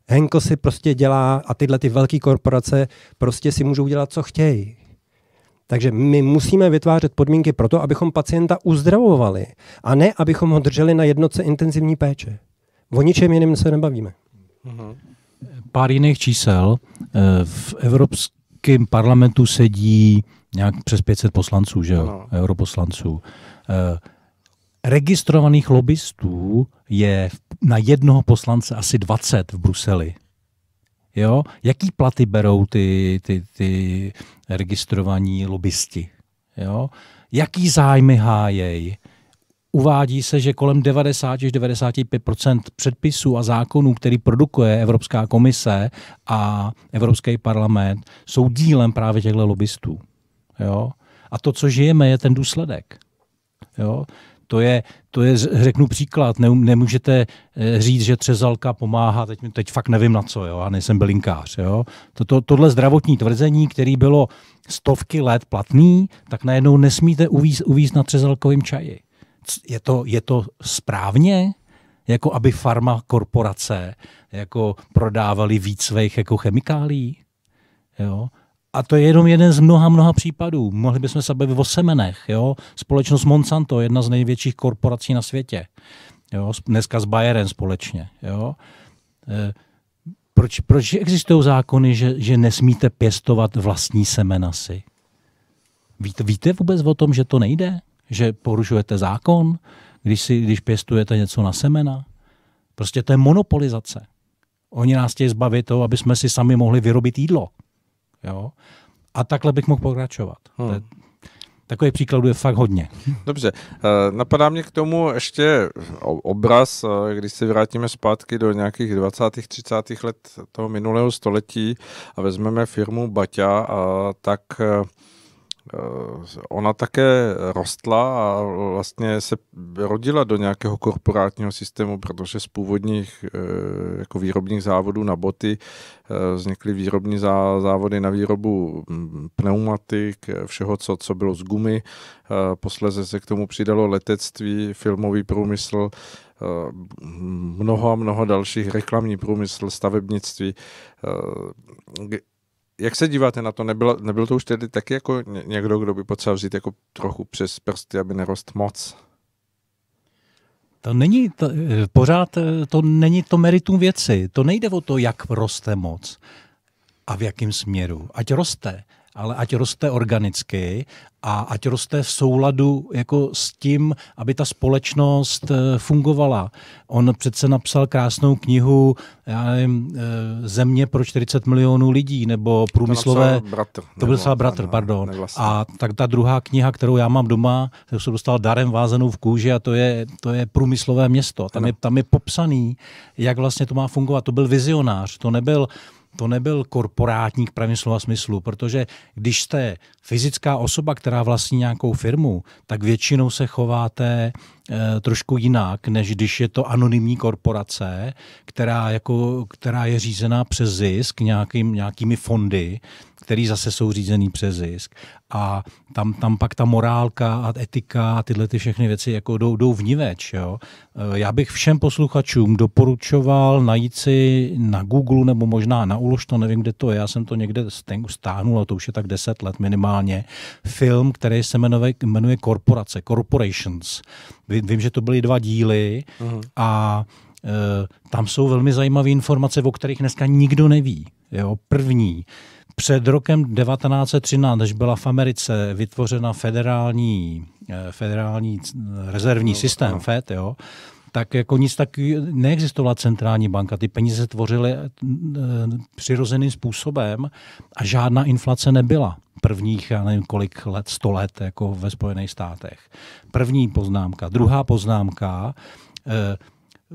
Henkel si prostě dělá a tyhle ty velké korporace prostě si můžou dělat, co chtějí. Takže my musíme vytvářet podmínky pro to, abychom pacienta uzdravovali a ne, abychom ho drželi na jednotce intenzivní péče. O ničem jiném se nebavíme. Mhm. Pár jiných čísel. Eh, v Evropském parlamentu sedí nějak přes 500 poslanců, že jo? Ano. europoslanců. Eh, registrovaných lobbystů je na jednoho poslance asi 20 v Bruseli. Jo? Jaký platy berou ty, ty, ty registrovaní lobbysti? Jo? Jaký zájmy hájej? Uvádí se, že kolem 90 až 95 předpisů a zákonů, který produkuje Evropská komise a Evropský parlament, jsou dílem právě těchto lobbystů. Jo? A to, co žijeme, je ten důsledek. Jo? To je to je, řeknu příklad, ne, nemůžete eh, říct, že třezalka pomáhá, teď, teď fakt nevím na co, jo, a nejsem bylinkář. Jo. Toto, tohle zdravotní tvrzení, které bylo stovky let platný, tak najednou nesmíte uvíz, uvíz na třezalkovém čaji. Je to, je to správně? Jako aby farma korporace jako prodávali víc svých jako chemikálí? Jo? A to je jenom jeden z mnoha, mnoha případů. Mohli bychom se bavit o semenech. Jo? Společnost Monsanto, jedna z největších korporací na světě. Jo? Dneska s Bayerem společně. Jo? E, proč, proč existují zákony, že, že nesmíte pěstovat vlastní semena si? Víte, víte vůbec o tom, že to nejde? Že porušujete zákon, když, si, když pěstujete něco na semena? Prostě to je monopolizace. Oni nás chtějí zbavit toho, aby jsme si sami mohli vyrobit jídlo. Jo? A takhle bych mohl pokračovat. Hmm. Takových příkladů je fakt hodně. Dobře, eh, napadá mě k tomu ještě obraz, eh, když se vrátíme zpátky do nějakých 20. 30. let toho minulého století a vezmeme firmu Baťa, tak eh, Eh, ona také rostla a vlastně se rodila do nějakého korporátního systému, protože z původních eh, jako výrobních závodů na boty eh, vznikly výrobní závody na výrobu mm, pneumatik, všeho, co, co bylo z gumy. Posléze se k tomu přidalo letectví, filmový průmysl, mnoho a mnoho dalších, reklamní průmysl, stavebnictví jak se díváte na to? nebylo nebyl to už tedy taky jako někdo, kdo by potřeboval vzít jako trochu přes prsty, aby nerost moc? To není, to, pořád eh, to není to meritum věci. To nejde o to, jak roste moc a v jakém směru. Ať roste, ale ať roste organicky a ať roste v souladu jako s tím, aby ta společnost eh, fungovala. On přece napsal krásnou knihu já nevím, eh, Země pro 40 milionů lidí, nebo průmyslové... To, bratr, to byl napsal Bratr, pardon. Nevlastný. A tak ta druhá kniha, kterou já mám doma, kterou jsem dostal darem vázanou v kůži a to je, to je průmyslové město. Tam je, tam je popsaný, jak vlastně to má fungovat. To byl vizionář, to nebyl to nebyl korporátník pravém slova smyslu, protože když jste fyzická osoba, která vlastní nějakou firmu, tak většinou se chováte e, trošku jinak, než když je to anonymní korporace, která, jako, která je řízená přes zisk nějakým, nějakými fondy, který zase jsou řízený přes zisk. A tam, tam pak ta morálka a etika a tyhle ty všechny věci jako jdou, jdou vníveč. Jo? Eh, já bych všem posluchačům doporučoval najít si na Google nebo možná na Ulož, to nevím, kde to je, já jsem to někde stáhnul, a to už je tak 10 let minimálně, film, který se jmenuje, jmenuje Korporace, Corporations. Vím, že to byly dva díly uh-huh. a e, tam jsou velmi zajímavé informace, o kterých dneska nikdo neví. Jo? První, před rokem 1913, než byla v Americe vytvořena federální, eh, federální rezervní no, systém no. FED, jo, tak jako nic tak neexistovala centrální banka. Ty peníze tvořily eh, přirozeným způsobem a žádná inflace nebyla prvních, já nevím kolik let, sto let jako ve Spojených státech. První poznámka. Druhá poznámka, eh,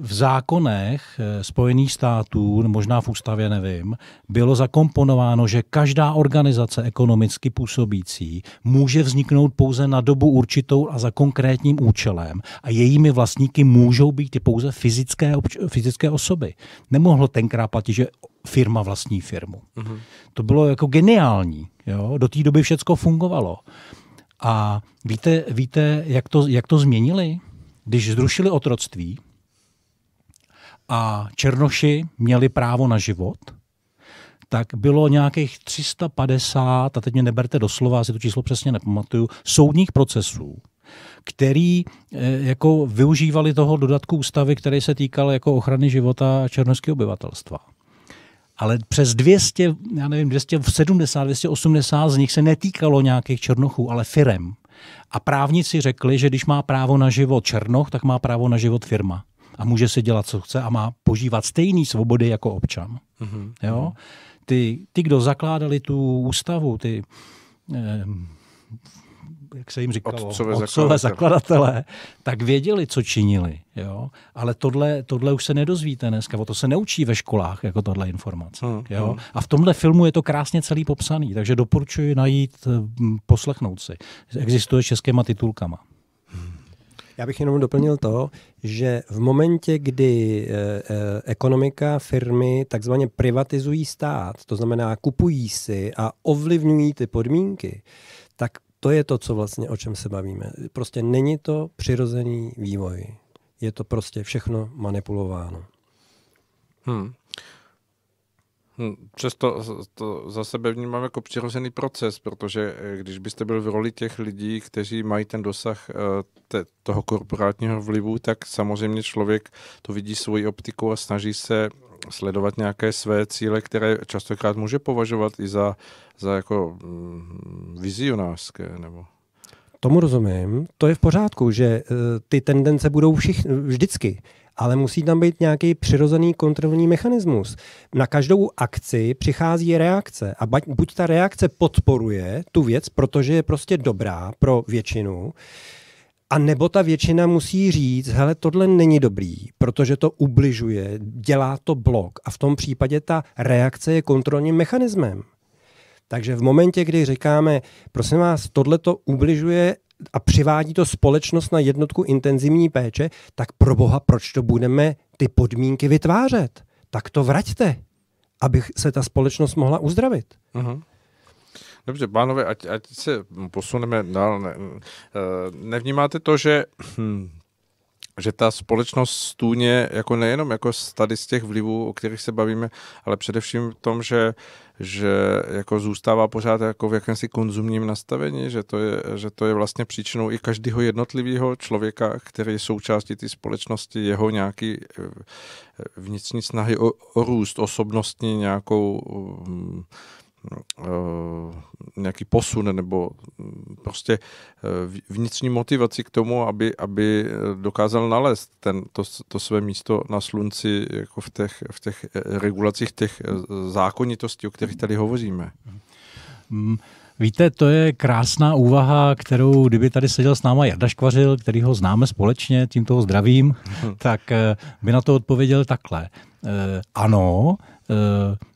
v zákonech eh, Spojených států, možná v ústavě, nevím, bylo zakomponováno, že každá organizace ekonomicky působící může vzniknout pouze na dobu určitou a za konkrétním účelem a jejími vlastníky můžou být i pouze fyzické, obč- fyzické osoby. Nemohlo tenkrát platit, že firma vlastní firmu. Mm-hmm. To bylo jako geniální. Jo? Do té doby všecko fungovalo. A víte, víte jak, to, jak to změnili? Když zrušili otroctví, a Černoši měli právo na život, tak bylo nějakých 350, a teď mě neberte do slova, asi to číslo přesně nepamatuju, soudních procesů, který eh, jako využívali toho dodatku ústavy, který se týkal jako ochrany života černožského obyvatelstva. Ale přes 200, já nevím, 270, 280 z nich se netýkalo nějakých černochů, ale firem. A právníci řekli, že když má právo na život černoch, tak má právo na život firma a může se dělat, co chce a má požívat stejné svobody jako občan. Mm-hmm. Jo? Mhm. Ty, ty, kdo zakládali tu ústavu, ty, eh, jak se jim říkalo, otcové, otcové zakladatelé, tak věděli, co činili. Jo? Ale tohle, tohle už se nedozvíte dneska, o to se neučí ve školách, jako tohle informace. Hmm, jo? Hmm. A v tomhle filmu je to krásně celý popsaný, takže doporučuji najít, eh, poslechnout si. Existuje s českýma titulkama. Já bych jenom doplnil to, že v momentě, kdy eh, eh, ekonomika, firmy takzvaně privatizují stát, to znamená kupují si a ovlivňují ty podmínky, tak to je to, co vlastně, o čem se bavíme. Prostě není to přirozený vývoj. Je to prostě všechno manipulováno. Hmm. Hm, přesto to za sebe vnímám jako přirozený proces, protože eh, když byste byl v roli těch lidí, kteří mají ten dosah eh, te, toho korporátního vlivu, tak samozřejmě člověk to vidí svoji optikou a snaží se sledovat nějaké své cíle, které častokrát může považovat i za, za jako hm, vizionářské nebo... Tomu rozumím. To je v pořádku, že eh, ty tendence budou všich, vždycky ale musí tam být nějaký přirozený kontrolní mechanismus. Na každou akci přichází reakce a buď ta reakce podporuje tu věc, protože je prostě dobrá pro většinu, a nebo ta většina musí říct, hele, tohle není dobrý, protože to ubližuje, dělá to blok. A v tom případě ta reakce je kontrolním mechanismem. Takže v momentě, kdy říkáme, prosím vás, tohle to ubližuje a přivádí to společnost na jednotku intenzivní péče, tak pro boha, proč to budeme ty podmínky vytvářet? Tak to vraťte, aby se ta společnost mohla uzdravit. Uh-huh. Dobře, pánové, ať, ať se posuneme dál. Ne, eh, nevnímáte to, že hm, že ta společnost stůně, jako nejenom jako tady z těch vlivů, o kterých se bavíme, ale především v tom, že, že jako zůstává pořád jako v jakémsi konzumním nastavení, že to je, že to je vlastně příčinou i každého jednotlivého člověka, který je součástí té společnosti, jeho nějaký eh, vnitřní snahy o, o růst, osobnostní nějakou um, Eh, nějaký posun nebo hm, prostě eh, vnitřní motivaci k tomu, aby, aby eh, dokázal nalézt ten, to, to své místo na slunci jako v těch, v těch regulacích těch zákonitostí, o kterých tady hovoříme. Hmm. Víte, to je krásná úvaha, kterou, kdyby tady seděl s náma Jarda Škvařil, který ho známe společně, tím toho zdravím, hmm. tak by na to odpověděl takhle. E, ano, e,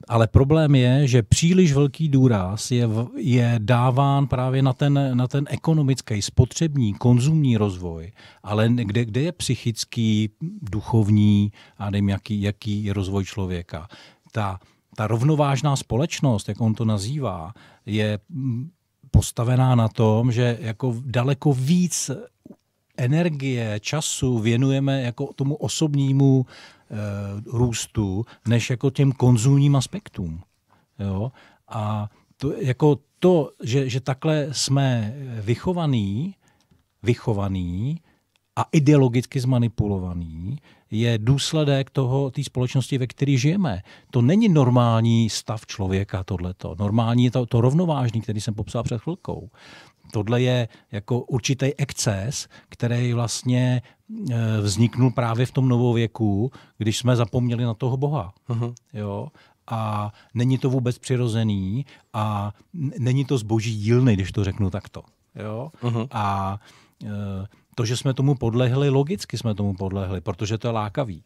ale problém je, že příliš velký důraz je, je dáván právě na ten, na ten ekonomický, spotřební, konzumní rozvoj, ale kde, kde je psychický, duchovní a nevím, jaký, jaký je rozvoj člověka. Ta, ta rovnovážná společnost, jak on to nazývá, je postavená na tom, že jako daleko víc energie, času věnujeme jako tomu osobnímu Eh, růstu, než jako těm konzumním aspektům. Jo? A to, jako to že, že takhle jsme vychovaný, vychovaný a ideologicky zmanipulovaný, je důsledek toho, té společnosti, ve které žijeme. To není normální stav člověka, tohleto. Normální je to, to rovnovážný, který jsem popsal před chvilkou tohle je jako určitý exces, který vlastně Eh, vzniknul právě v tom novověku, když jsme zapomněli na toho Boha. Uh-huh. Jo? A není to vůbec přirozený a není to zboží dílny, když to řeknu takto. Jo? Uh-huh. A eh, to, že jsme tomu podlehli, logicky jsme tomu podlehli, protože to je lákavý.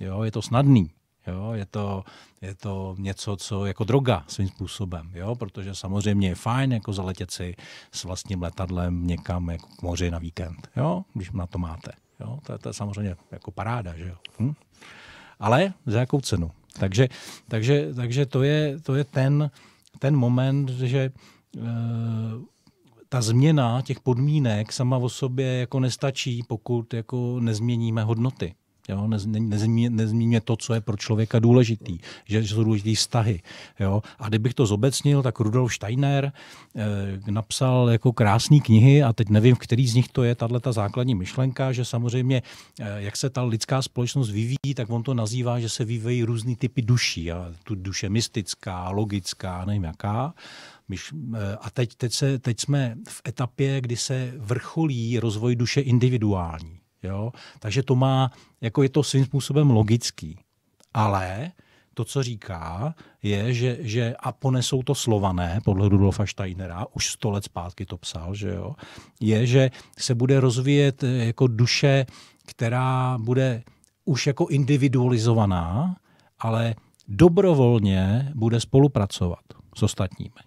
Jo? Je to snadný. Jo, je, to, je to něco, co jako droga svým způsobem, jo, protože samozřejmě je fajn jako zaletět si s vlastním letadlem někam jako k moři na víkend, jo, když na to máte. Jo, to, to je samozřejmě jako paráda, že jo. Hm? Ale za jakou cenu? Takže, takže, takže to je, to je ten, ten moment, že e, ta změna těch podmínek sama o sobě jako nestačí, pokud jako nezměníme hodnoty. Jo? nezmíně, nezmíně to, co je pro člověka důležitý, že, že jsou důležitý vztahy. Jo? A kdybych to zobecnil, tak Rudolf Steiner eh, napsal jako krásné knihy a teď nevím, v který z nich to je, tahle ta základní myšlenka, že samozřejmě, eh, jak se ta lidská společnost vyvíjí, tak on to nazývá, že se vyvíjí různý typy duší. A tu duše mystická, logická, nevím jaká. Eh, a teď, teď, se, teď jsme v etapě, kdy se vrcholí rozvoj duše individuální. Jo? Takže to má, jako je to svým způsobem logický. Ale to, co říká, je, že, že a ponesou to slované, podle Rudolfa Steinera, už sto let zpátky to psal, že jo, je, že se bude rozvíjet eh, jako duše, která bude už jako individualizovaná, ale dobrovolně bude spolupracovat s ostatními.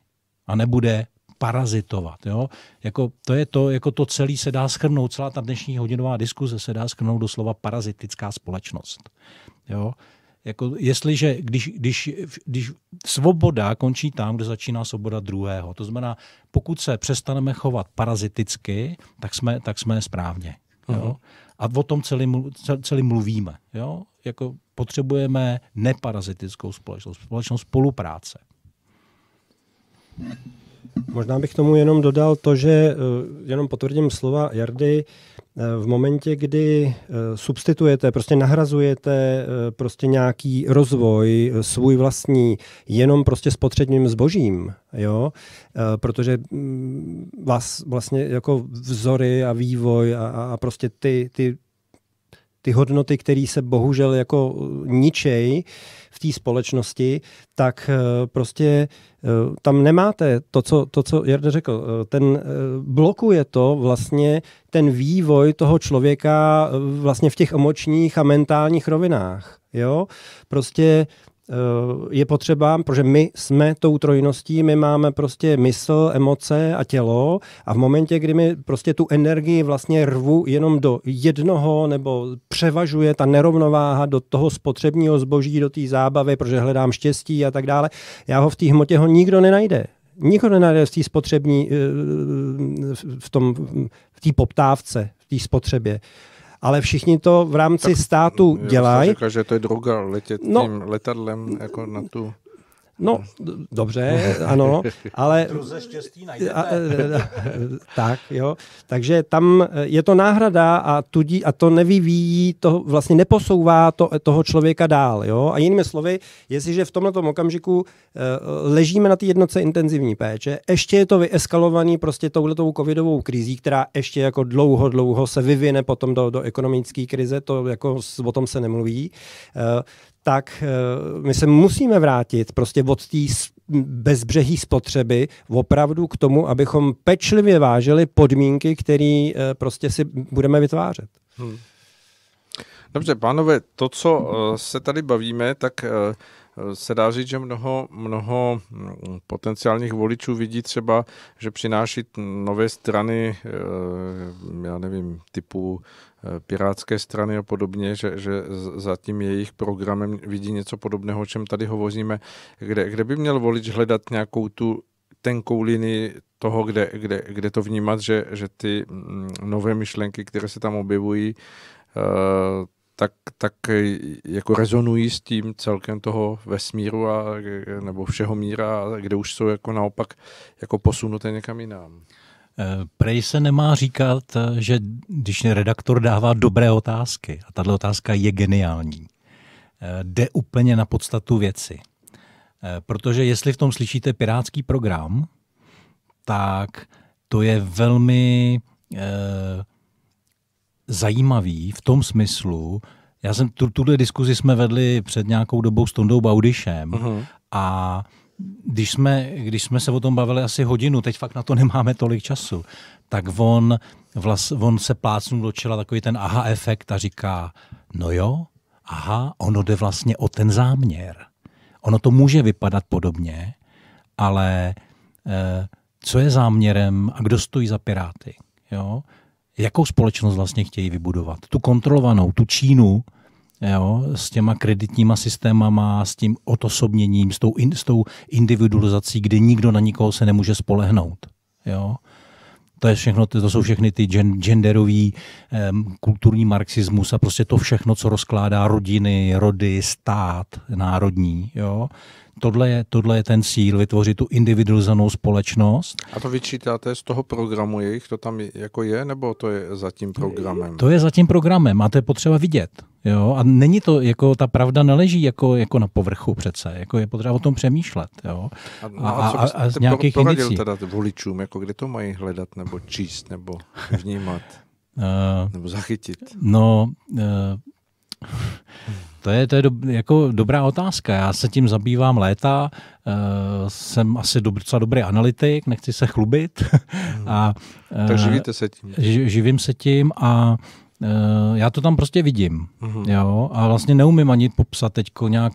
A nebude parazitovat. Jo? Jako, to je to, jako to celé se dá schrnout, celá ta dnešní hodinová diskuze se dá schrnout slova parazitická společnost. Jo? Jako, jestliže, když, když, když svoboda končí tam, kde začíná svoboda druhého, to znamená, pokud se přestaneme chovat paraziticky, tak jsme, tak jsme správně. Jo? Uh-huh. A o tom celý, celý mluvíme. Jo? Jako potřebujeme neparazitickou společnost, společnost spolupráce. Možná bych tomu jenom dodal to, že eh, jenom potvrdím slova Jardy, eh, v momentě, kdy eh, substitujete, prostě nahrazujete prostě nějaký rozvoj svůj vlastní jenom prostě spotřebním zbožím, jo, protože mm, vás vlastně jako vzory a vývoj a, a prostě ty, ty, ty hodnoty, které se bohužel jako ničej, té společnosti, tak eh, prostě eh, tam nemáte to, co, to, co Jarda řekl. Eh, ten blokuje to vlastně ten vývoj toho člověka vlastně v těch emočních a mentálních rovinách. Jo? Prostě Eh, je potřeba, protože my jsme tou trojností, my máme prostě mysl, emoce a tělo a v momentě, kdy mi prostě tu energii vlastně rvu jenom do jednoho nebo převažuje ta nerovnováha do toho spotřebního zboží, do té zábavy, protože hledám štěstí a tak dále, já ho v té hmotě ho nikdo nenajde nikdo nenajde v té spotřební, eh, v, tom, v té poptávce, v té spotřebě ale všichni to v rámci tak, státu dělají. Řekla, že to je droga letět no, tím letadlem jako na tu... No, dobře, ano, ale... Truze štěstí najdete. Eh, tak, jo. Takže tam eh, je to náhrada a, tudí, a to nevyvíjí, to vlastně neposouvá to, eh, toho člověka dál, jo. A jinými slovy, jestliže v tomto okamžiku ležíme na té jednoce intenzivní péče, ještě je to vyeskalovaný prostě touhletou covidovou krizí, která ještě jako dlouho, dlouho se vyvine potom do, do ekonomické krize, to jako o tom se nemluví, tak eh, my se musíme vrátit prostě od té bezbřehý spotřeby opravdu k tomu, abychom pečlivě vážili podmínky, které eh, prostě si budeme vytvářet. Hmm. Dobře, pánové, to, co eh, se tady bavíme, tak se dá říct, že mnoho, mnoho mm, potenciálních voličů vidí třeba, že přináší nové strany, eh, já nevím, typu eh, pirátské strany a podobně, že, že za tím jejich programem vidí něco podobného, o čem tady hovoříme. Kde, kde by měl volič hledat nějakou tu tenkou linii toho, kde, kde, kde to vnímat, že, že ty mm, nové myšlenky, které se tam objevují, eh, tak, tak e, jako rezonují s tím celkem toho vesmíru a, e, nebo všeho míra, kde už jsou jako naopak jako posunuté někam jinam. E, prej se nemá říkat, že když redaktor dává dobré otázky, a tahle otázka je geniální, jde úplně na podstatu věci. Protože jestli v tom slyšíte pirátský program, tak to je velmi eh, zajímavý v tom smyslu, já jsem tu, tuhle diskuzi jsme vedli před nějakou dobou s Tondou Baudišem uh-huh. a když jsme, když jsme se o tom bavili asi hodinu, teď fakt na to nemáme tolik času, tak on, vlas, on se plácnul do čela takový ten aha efekt a říká, no jo, aha, ono jde vlastně o ten záměr. Ono to může vypadat podobně, ale eh, co je záměrem a kdo stojí za piráty? Jo? jakou společnost vlastně chtějí vybudovat. Tu kontrolovanou, tu Čínu, jo, s těma kreditníma systémama, s tím otosobněním, s tou, in, s tou individualizací, kdy nikdo na nikoho se nemůže spolehnout. Jo. To, je všechno, to jsou všechny ty genderový, um, kulturní marxismus a prostě to všechno, co rozkládá rodiny, rody, stát, národní. Jo. Tohle je, tohle je ten cíl, vytvořit tu individualizovanou společnost. A to vyčítáte z toho programu jejich, to tam jako je, nebo to je za tím programem? To je za tím programem a to je potřeba vidět. Jo? A není to, jako ta pravda neleží jako, jako na povrchu přece, jako je potřeba o tom přemýšlet. Jo? A, no, a, a, a z nějakých indicí. teda voličům, jako kde to mají hledat, nebo číst, nebo vnímat, uh, nebo zachytit? No, uh, to je, to je do, jako dobrá otázka. Já se tím zabývám léta, uh, jsem asi dob, docela dobrý analytik, nechci se chlubit. Hmm. a, uh, tak eh, živíte se tím. Ž, živím se tím a eh, já to tam prostě vidím. Hmm. Jo? A vlastně neumím ani popsat teď nějak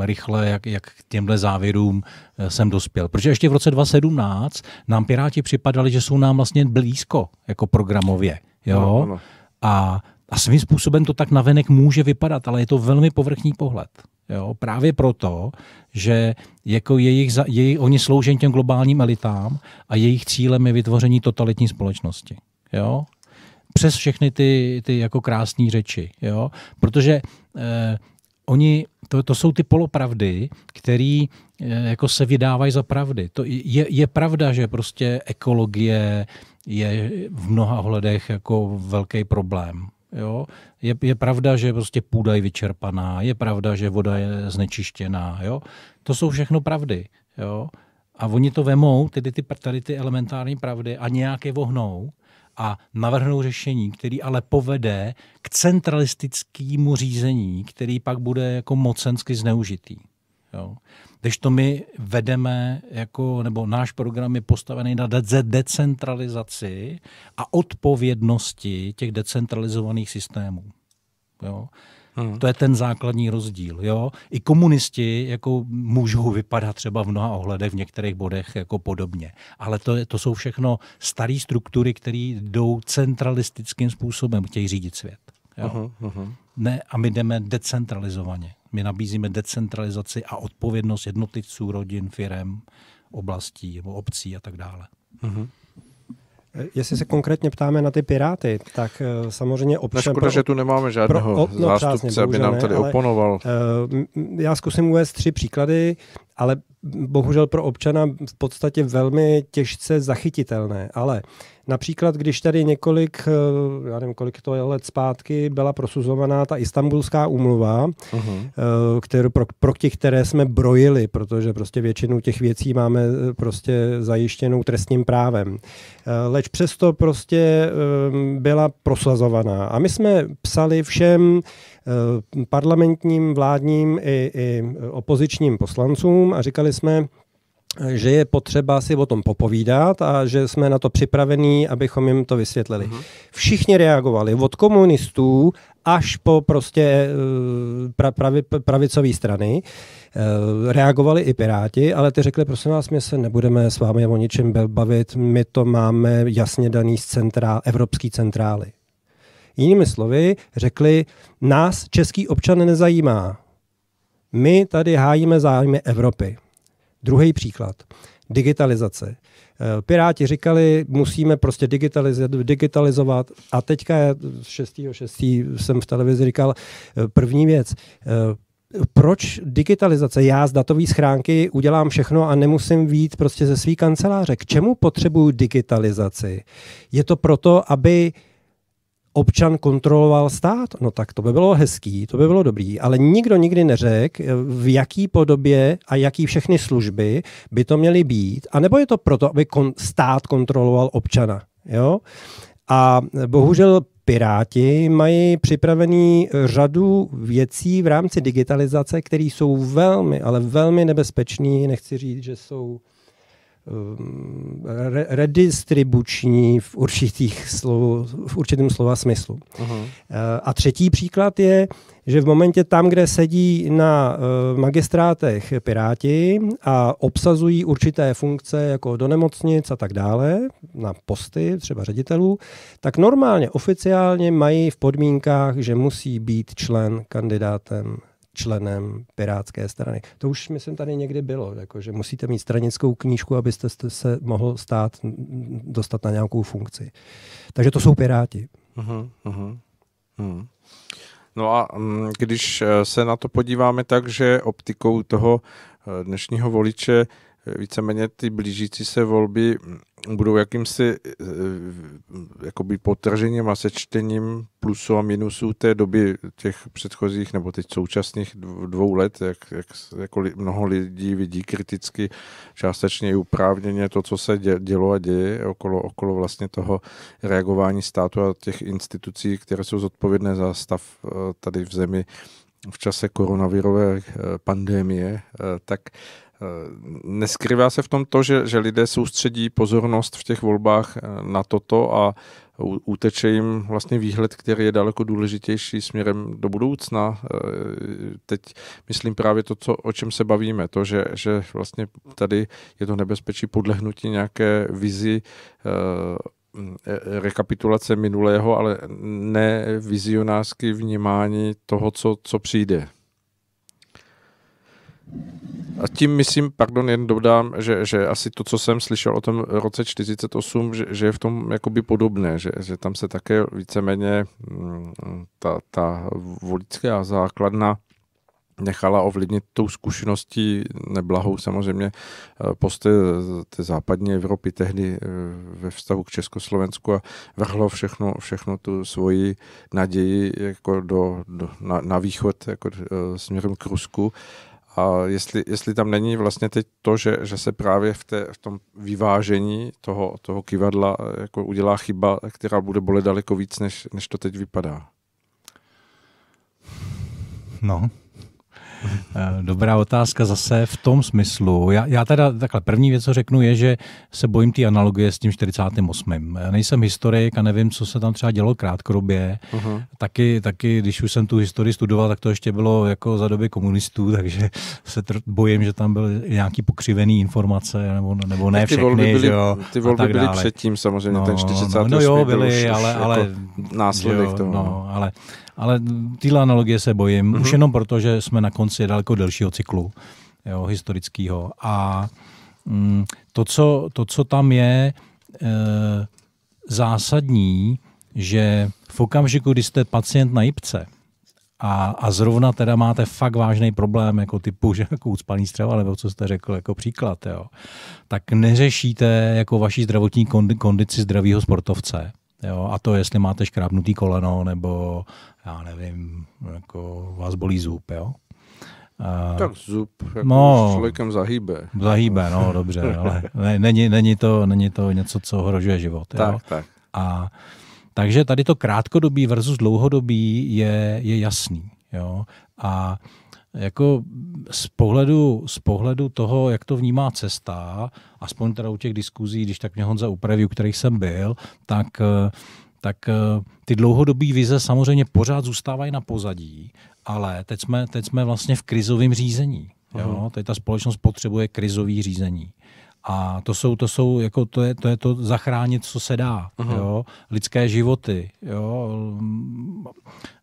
rychle, jak, jak k těmhle závěrům jsem dospěl. Protože ještě v roce 2017 nám Piráti připadali, že jsou nám vlastně blízko, jako programově. Jo? No, no. A a svým způsobem to tak navenek může vypadat, ale je to velmi povrchní pohled. Jo? Právě proto, že jako jejich, jejich, oni slouží těm globálním elitám a jejich cílem je vytvoření totalitní společnosti. Jo? Přes všechny ty, ty jako krásné řeči. Jo? Protože eh, oni, to, to jsou ty polopravdy, které eh, jako se vydávají za pravdy. To je, je pravda, že prostě ekologie je v mnoha ohledech jako velký problém. Jo? Je, je pravda, že prostě půda je vyčerpaná, je pravda, že voda je znečištěná. Jo? To jsou všechno pravdy. Jo? A oni to vemou, tedy ty, tady ty elementární pravdy, a nějak je vohnou a navrhnou řešení, který ale povede k centralistickému řízení, který pak bude jako mocensky zneužitý. Jo? Když to my vedeme, jako, nebo náš program je postavený na de- decentralizaci a odpovědnosti těch decentralizovaných systémů. Jo? Hmm. To je ten základní rozdíl. Jo? I komunisti jako můžou vypadat třeba v mnoha ohledech, v některých bodech jako podobně. Ale to, je, to jsou všechno staré struktury, které jdou centralistickým způsobem, chtějí řídit svět. Jo? Uh-huh, uh-huh. Ne, a my jdeme decentralizovaně. My nabízíme decentralizaci a odpovědnost jednotlivců, rodin, firem, oblastí obcí a tak dále. Mm-hmm. Jestli se konkrétně ptáme na ty piráty, tak eh, samozřejmě občan... Neškoda, pro, že tu nemáme žádného pro, o, no, zástupce, přázně, aby nám tady oponoval. Uh, já zkusím uvést tři příklady ale bohužel pro občana v podstatě velmi těžce zachytitelné. Ale například, když tady několik, eh, já nevím, kolik to je let zpátky, byla prosuzovaná ta istambulská úmluva, uh-huh. kterou, pro, pro těch, které jsme brojili, protože prostě většinu těch věcí máme eh, prostě zajištěnou trestním právem. Leč přesto prostě byla prosazovaná. A my jsme psali všem Eh, parlamentním, vládním i, i opozičním poslancům a říkali jsme, že je potřeba si o tom popovídat a že jsme na to připravení, abychom jim to vysvětlili. Mhm. Všichni reagovali, od komunistů až po prostě eh, pra, pravi, pravicové strany. Eh, reagovali i Piráti, ale ty řekli, prosím vás, my se nebudeme s vámi o ničem bavit, my to máme jasně daný z centrál, evropský centrály. Jinými slovy, řekli, nás český občan nezajímá. My tady hájíme zájmy Evropy. Druhý příklad. Digitalizace. Eh, Piráti říkali, musíme prostě digitalizovat, digitalizovat. A teďka 6. jsem v televizi říkal eh, první věc eh, proč digitalizace? Já z datové schránky udělám všechno a nemusím vít prostě ze svý kanceláře. K čemu potřebuju digitalizaci? Je to proto, aby uh, občan kontroloval stát. No tak to by bylo hezký, to by bylo dobrý, ale nikdo nikdy neřekl, v jaký podobě a jaký všechny služby by to měly být. A nebo je to proto, aby kon- stát kontroloval občana. Jo? A bohužel Piráti mají připravený řadu věcí v rámci digitalizace, které jsou velmi, ale velmi nebezpečné. Nechci říct, že jsou Eh, re, redistribuční v, určitých slovo, v určitém slova smyslu. Uh-huh. A třetí příklad je, že v momentě tam, kde sedí na eh, magistrátech piráti a obsazují určité funkce jako do nemocnic a tak dále, na posty třeba ředitelů, tak normálně oficiálně mají v podmínkách, že musí být člen kandidátem členem Pirátské strany. To už, myslím, tady někdy bylo, jako, že musíte mít stranickou knížku, abyste se mohl stát, dostat na nějakou funkci. Takže to jsou Piráti. Uh-huh, uh-huh. Uh-huh. No a mm, když eh, se na to podíváme tak, že optikou toho eh, dnešního voliče eh, víceméně ty blížící se volby mm, budou jakýmsi eh, jakoby potržením a sečtením plusů a minusů té doby těch předchozích nebo teď současných dvou let, jak, jak jako mnoho lidí vidí kriticky, částečně i uprávněně to, co se dělo a děje okolo, okolo vlastně toho reagování státu a těch institucí, které jsou zodpovědné za stav eh, tady v zemi v čase koronavirové eh, pandemie, tak Eh, neskrývá se v tom to, že, že lidé soustředí pozornost v těch volbách eh, na toto a uteče jim vlastně výhled, který je daleko důležitější směrem do budoucna. Eh, teď myslím právě to, co, o čem se bavíme, to, že, že vlastně tady je to nebezpečí podlehnutí nějaké vizi e, rekapitulace minulého, ale ne vizionářské vnímání toho, co, co přijde. A tím myslím, pardon, jen dodám, že, že asi to, co jsem slyšel o tom roce 48, že, že je v tom jakoby podobné, že, že tam se také víceméně mm, ta, ta voličská základna nechala ovlivnit tou zkušeností neblahou samozřejmě eh, postoje té západní Evropy tehdy eh, ve vztahu k Československu a vrhlo všechno, všechno tu svoji naději jako do, do, na, na, východ jako eh, směrem k Rusku a jestli, jestli tam není vlastně teď to, že, že se právě v, té, v tom vyvážení toho, toho kivadla eh, jako udělá chyba, která bude bolet daleko víc, než, než to teď vypadá. No, Eh, dobrá otázka zase v tom smyslu. Já, já teda takhle první věc, co řeknu, je, že se bojím té analogie s tím 48. Já eh, nejsem historik a nevím, co se tam třeba dělo krátkodobě. Uh-huh. Taky, taky, když už jsem tu historii studoval, tak to ještě bylo jako za doby komunistů, takže se tr- bojím, že tam byly nějaký pokřivený informace, nebo, nebo ne ty všechny. Ty volby byly, že jo, ty volby byly předtím samozřejmě, no, ten 48. No, no jo, byly, ale, ale, jako ale následek jo, toho. No, no. ale ale tyhle analogie se bojím, mm-hmm. už jenom proto, že jsme na konci daleko delšího cyklu jo, historického. A mm, to, co, to, co tam je e, zásadní, že v okamžiku, kdy jste pacient na jipce, a, a zrovna teda máte fakt vážný problém, jako typu, že jako ucpaný střeva, nebo co jste řekl jako příklad, jo, tak neřešíte jako vaší zdravotní kondici zdravého sportovce, Jo, a to, jestli máte škrábnutý koleno, nebo já nevím, jako vás bolí zub, jo. A, tak zub jako no, člověkem zahýbe. Zahýbe, no dobře, ale ne, není, není, to, není to něco, co ohrožuje život. Tak, jo? tak. A, takže tady to krátkodobí versus dlouhodobí je, je jasný. Jo? A jako z pohledu, z pohledu toho, jak to vnímá cesta, aspoň teda u těch diskuzí, když tak mě Honza upraví, u kterých jsem byl, tak eh, tak eh, ty dlouhodobé vize samozřejmě pořád zůstávají na pozadí, ale teď jsme, teď jsme vlastně v krizovém řízení. Jo? Mhm. Teď ta společnost potřebuje krizový řízení. A to jsou, to jsou, jako to je, to je to zachránit, co se dá, uh-huh. jo? lidské životy, jo?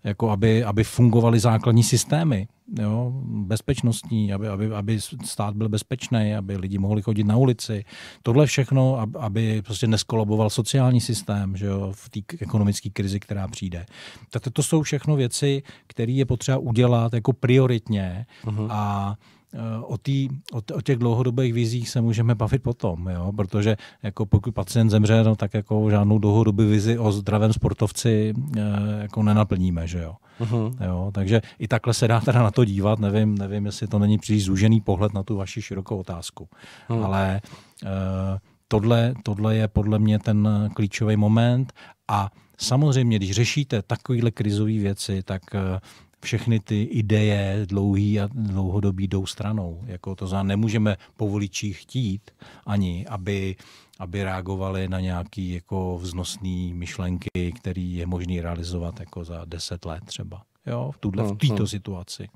Jako aby, aby fungovaly základní systémy, jo? bezpečnostní, aby, aby, aby stát byl bezpečný, aby lidi mohli chodit na ulici. Tohle všechno, aby prostě neskolaboval sociální systém že jo? v té ekonomické krizi, která přijde. Tak to, to jsou všechno věci, které je potřeba udělat jako prioritně uh-huh. a Eh, o, tý, o, t, o těch dlouhodobých vizích se můžeme bavit potom, jo? protože jako pokud pacient zemře, no, tak jako žádnou dlouhodobou vizi o zdravém sportovci eh, jako nenaplníme. Že jo? Uh-huh. Jo, takže i takhle se dá teda na to dívat. Nevím, nevím, jestli to není příliš zúžený pohled na tu vaši širokou otázku. uh-huh. Ale uh, tohle, tohle je podle mě ten klíčový moment. A samozřejmě, když řešíte takovýhle krizové věci, tak uh, všechny ty ideje dlouhý a dlouhodobý jdou stranou. Jako to znamená, nemůžeme povoličí chtít ani, aby, aby reagovali na nějaké jako vznosné myšlenky, které je možné realizovat jako za deset let třeba. Jo, v, hmm, této v hmm. situaci.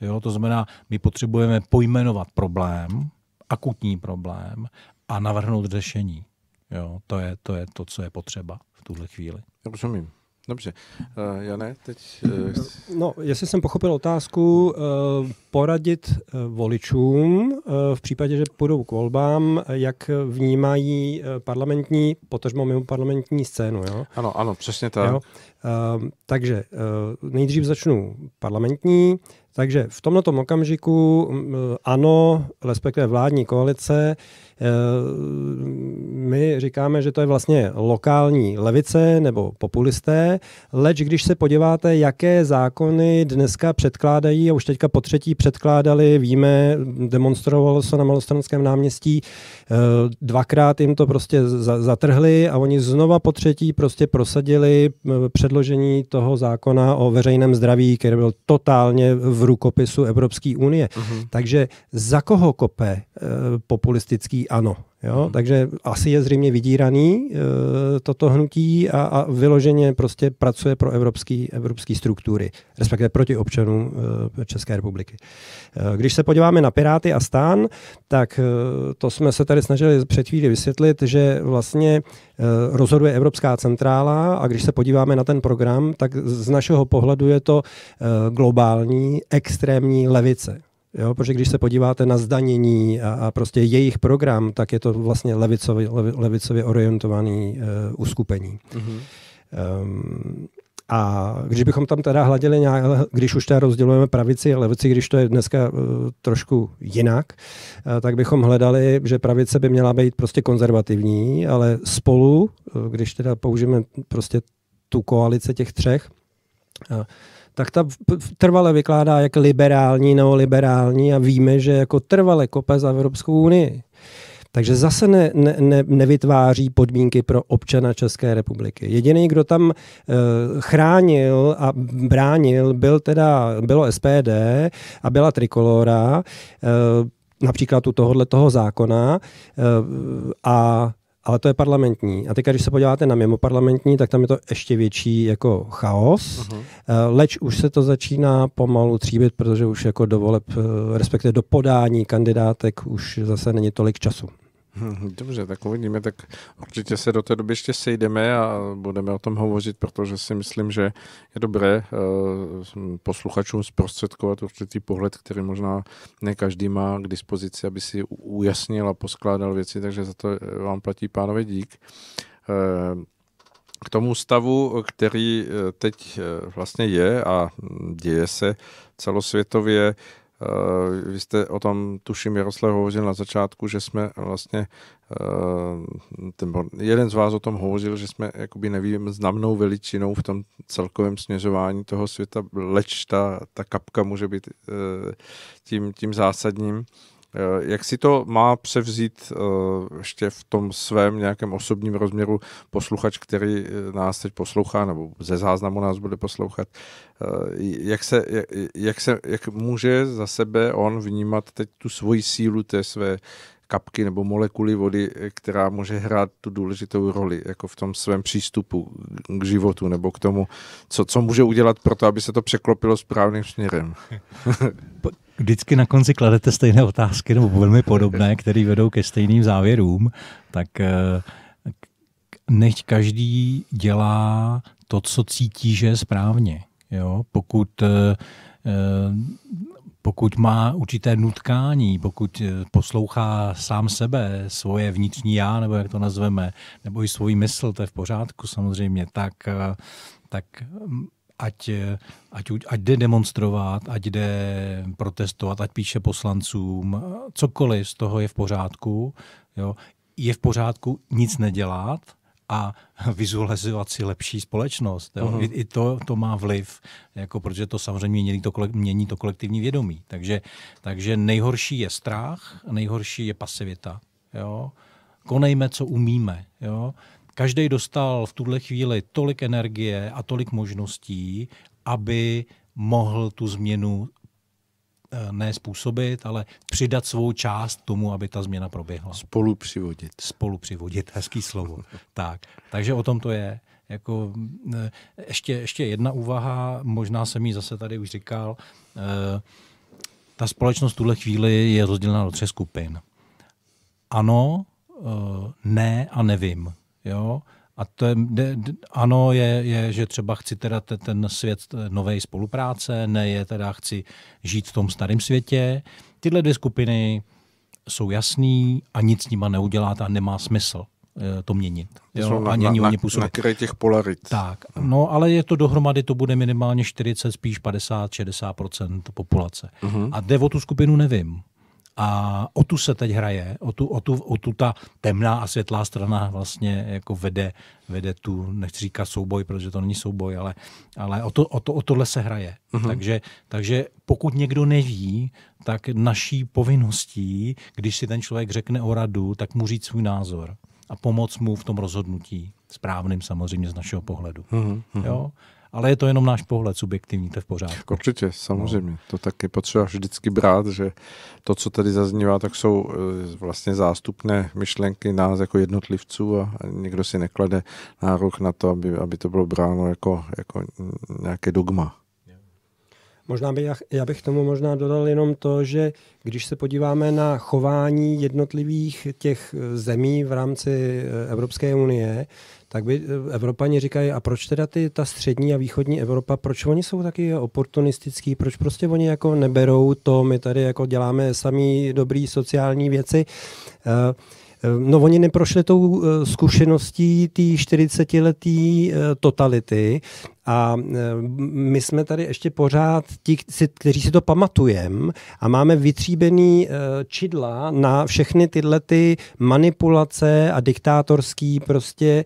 Jo, to znamená, my potřebujeme pojmenovat problém, akutní problém a navrhnout řešení. Jo, to, je, to je to, co je potřeba v tuhle chvíli. Rozumím. Dobře. Uh, Jane, teď... Uh... No, jestli jsem pochopil otázku, uh, poradit uh, voličům uh, v případě, že půjdou k volbám, jak vnímají uh, parlamentní, potažmo mimo parlamentní scénu, jo? Ano, ano, přesně tak. Jo? Uh, takže uh, nejdřív začnu parlamentní. Takže v tomto okamžiku uh, ano, respektive vládní koalice uh, my říkáme, že to je vlastně lokální levice nebo populisté, leč když se podíváte, jaké zákony dneska předkládají, a už teďka po třetí předkládali, víme, demonstrovalo se na Malostranském náměstí, eh, dvakrát jim to prostě zatrhli a oni znova po třetí prostě prosadili eh, předložení toho zákona o veřejném zdraví, který byl totálně v rukopisu Evropské unie. Uh-huh. Takže za koho kope eh, populistický ano. Jo? Hmm. Takže asi je zřejmě vydíraný e, toto hnutí a, a vyloženě prostě pracuje pro evropské evropský struktury, respektive proti občanům e, České republiky. E, když se podíváme na Piráty a stán, tak e, to jsme se tady snažili před chvíli vysvětlit, že vlastně e, rozhoduje Evropská centrála a když se podíváme na ten program, tak z našeho pohledu je to e, globální extrémní levice. Jo, protože když se podíváte na zdanění a, a prostě jejich program, tak je to vlastně levicově, levicově orientovaný uh, uskupení. Mm-hmm. Um, a když bychom tam teda hladili nějak, když už teda rozdělujeme pravici a levici, když to je dneska uh, trošku jinak, uh, tak bychom hledali, že pravice by měla být prostě konzervativní, ale spolu, uh, když teda použijeme prostě tu koalice těch třech, uh, tak ta trvale vykládá jak liberální, neoliberální a víme, že jako trvale kope za Evropskou unii. Takže zase ne, ne, ne, nevytváří podmínky pro občana České republiky. Jediný, kdo tam e, chránil a bránil, byl teda, bylo SPD a byla Trikolora, e, eh, například u tohohle toho zákona e, a ale to je parlamentní. A teď, když se podíváte na mimo parlamentní, tak tam je to ještě větší jako chaos, uh-huh. leč už se to začíná pomalu tříbit, protože už jako do voleb, eh, respektive do podání kandidátek už zase není tolik času. Hm, dobře, tak uvidíme, tak určitě se do té doby ještě sejdeme a budeme o tom hovořit, protože si myslím, že je dobré eh, posluchačům zprostředkovat určitý pohled, který možná ne každý má k dispozici, aby si ujasnil a poskládal věci, takže za to eh, vám platí pánové dík eh, k tomu stavu, který teď vlastně je a hm, děje se celosvětově, Eh, vy jste o tom, tuším, Jaroslav hovořil na začátku, že jsme eh, vlastně, eh, ten, jeden z vás o tom hovořil, že jsme jakoby nevím, znamnou veličinou v tom celkovém směřování toho světa, leč ta, ta kapka může být tím, tím zásadním. Eh, jak si to má převzít eh, ještě v tom svém nějakém osobním rozměru posluchač, který eh, nás teď poslouchá, nebo ze záznamu nás bude poslouchat? Jak, se, jak, se, jak může za sebe on vnímat teď tu svoji sílu té své kapky nebo molekuly vody, která může hrát tu důležitou roli jako v tom svém přístupu k životu nebo k tomu, co, co může udělat pro to, aby se to překlopilo správným směrem. vždycky na konci kladete stejné otázky, nebo velmi podobné, které vedou ke stejným závěrům, tak eh, nech každý dělá to, co cítí, že je správně. Jo? Pokud, eh, eh, pokud má určité nutkání, pokud poslouchá sám sebe, svoje vnitřní já, nebo jak to nazveme, nebo i svůj mysl, to je v pořádku samozřejmě, tak, tak mm, ať, eh, ať, ať jde demonstrovat, ať jde protestovat, ať píše poslancům, cokoliv z toho je v pořádku. Jo. Je v pořádku nic nedělat a vizualizovat si lepší společnost. Jo. Uh-huh. I, I to to má vliv, jako protože to samozřejmě mění to, mění to kolektivní vědomí. Takže, takže nejhorší je strach, nejhorší je pasivita. Jo. Konejme, co umíme. Jo každý dostal v tuhle chvíli tolik energie a tolik možností, aby mohl tu změnu eh, ne způsobit, ale přidat svou část tomu, aby ta změna proběhla. Spolu přivodit. Spolu přivodit, hezký slovo. tak, takže o tom to je. Jako, eh, ještě, ještě jedna úvaha, možná jsem ji zase tady už říkal. Eh, ta společnost v tuhle chvíli je rozdělena do tři skupin. Ano, ne a nevím. Jo? A to je, ano, je, je, že třeba chci teda ten svět eh, nové spolupráce, ne je teda chci žít v tom starém světě. Tyhle dvě skupiny jsou jasný a nic s nima neuděláte a nemá smysl eh, to měnit. Jo? Jsou a na, na, na těch polarit. Tak, no ale je to dohromady, to bude minimálně 40, spíš 50, 60 populace. Uh-huh. A jde o tu skupinu nevím. A o tu se teď hraje, o tu, o tu, o tu ta temná a světlá strana vlastně jako vede, vede tu, nechci říkat souboj, protože to není souboj, ale, ale o, to, o, to, o tohle se hraje. Mm-hmm. Takže, takže pokud někdo neví, tak naší povinností, když si ten člověk řekne o radu, tak mu říct svůj názor a pomoct mu v tom rozhodnutí. Správným samozřejmě z našeho pohledu. Mm-hmm. Jo? ale je to jenom náš pohled subjektivní, to je v pořádku. Určitě, no. samozřejmě. No. To taky potřeba vždycky brát, že to, co tady zaznívá, tak jsou eh, vlastně zástupné myšlenky nás jako jednotlivců a někdo si neklade nárok na to, aby, aby to bylo bráno jako, jako nějaké dogma. Možná by, já bych tomu možná dodal jenom to, že když se podíváme na chování jednotlivých těch eh, zemí v rámci eh, Evropské unie, tak by eh, Evropani říkají, a proč teda ty, ta střední a východní Evropa, proč oni jsou taky oportunistický, proč prostě oni jako neberou to, my tady jako děláme samý dobrý sociální věci. Eh, eh, no, oni neprošli tou zkušeností té 40-leté totality a e, my jsme tady ještě pořád ti, kteří si to pamatujeme a máme vytříbený e, čidla na všechny tyhle ty manipulace a diktátorský prostě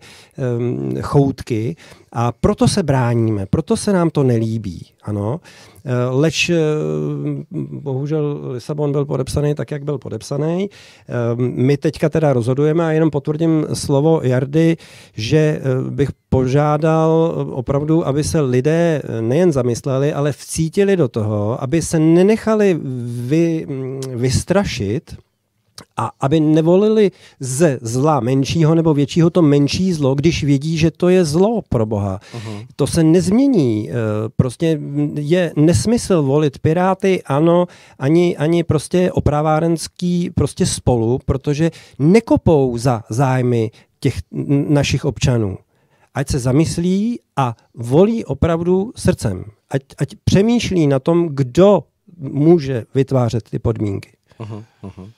choutky a proto se bráníme, proto se nám to nelíbí. Ano. E, leč bohužel Lisabon byl podepsaný tak, jak byl podepsaný. My teďka teda rozhodujeme a jenom potvrdím slovo Jardy, že bych požádal opravdu, aby aby se lidé eh, nejen zamysleli, ale vcítili do toho, aby se nenechali vy, mm, vystrašit a aby nevolili ze zla menšího nebo většího to menší zlo, když vědí, že to je zlo pro Boha. Uh-huh. To se nezmění. Eh, prostě je nesmysl volit Piráty, ano, ani, ani prostě opravárenský prostě spolu, protože nekopou za zájmy těch našich občanů ať se zamyslí a volí opravdu srdcem. Ať, ať přemýšlí na tom, kdo může vytvářet ty podmínky. Uh-huh, uh-huh.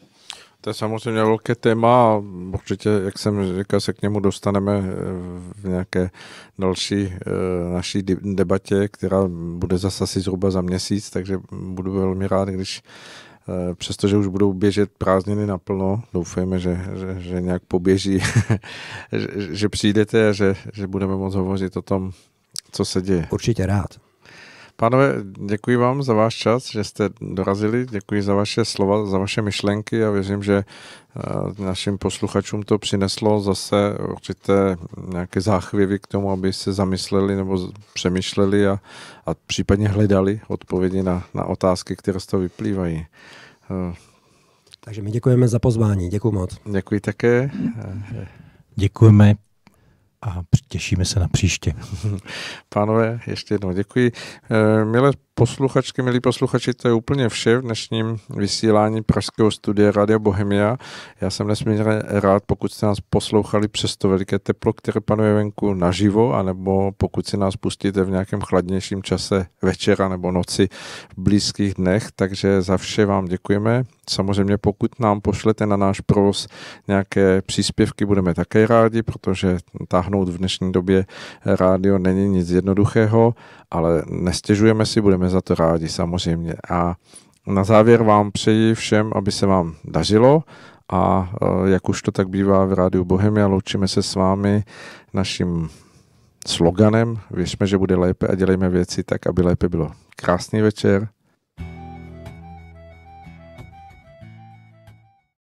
To je samozřejmě velké téma a určitě, jak jsem říkal, se k němu dostaneme eh, v nějaké další eh, naší debatě, která bude zase asi zhruba za měsíc, takže budu velmi rád, když Eh, přestože už budou běžet prázdniny naplno, doufejme, že, že, že nějak poběží, že, že přijdete a že, že budeme moct hovořit o tom, co se děje. Určitě rád. Pánové, děkuji vám za váš čas, že jste dorazili, děkuji za vaše slova, za vaše myšlenky a věřím, že eh, našim posluchačům to přineslo zase určité nějaké záchvěvy k tomu, aby se zamysleli nebo přemýšleli a, a případně hledali odpovědi na, na otázky, které z toho vyplývají. Eh. Takže my děkujeme za pozvání, děkuji moc. Děkuji také. Děkujeme a těšíme se na příště. Pánové, ještě jednou děkuji. Eh, Milé posluchačky, milí posluchači, to je úplně vše v dnešním vysílání Pražského studia Radio Bohemia. Já jsem nesmírně rád, pokud jste nás poslouchali přes to veliké teplo, které panuje venku naživo, anebo pokud si nás pustíte v nějakém chladnějším čase večera nebo noci v blízkých dnech, takže za vše vám děkujeme. Samozřejmě pokud nám pošlete na náš provoz nějaké příspěvky, budeme také rádi, protože táhnout v dnešní době rádio není nic jednoduchého ale nestěžujeme si, budeme za to rádi samozřejmě. A na závěr vám přeji všem, aby se vám dařilo a e, jak už to tak bývá v Rádiu Bohemia, loučíme se s vámi naším sloganem, věřme, že bude lépe a dělejme věci tak, aby lépe bylo. Krásný večer.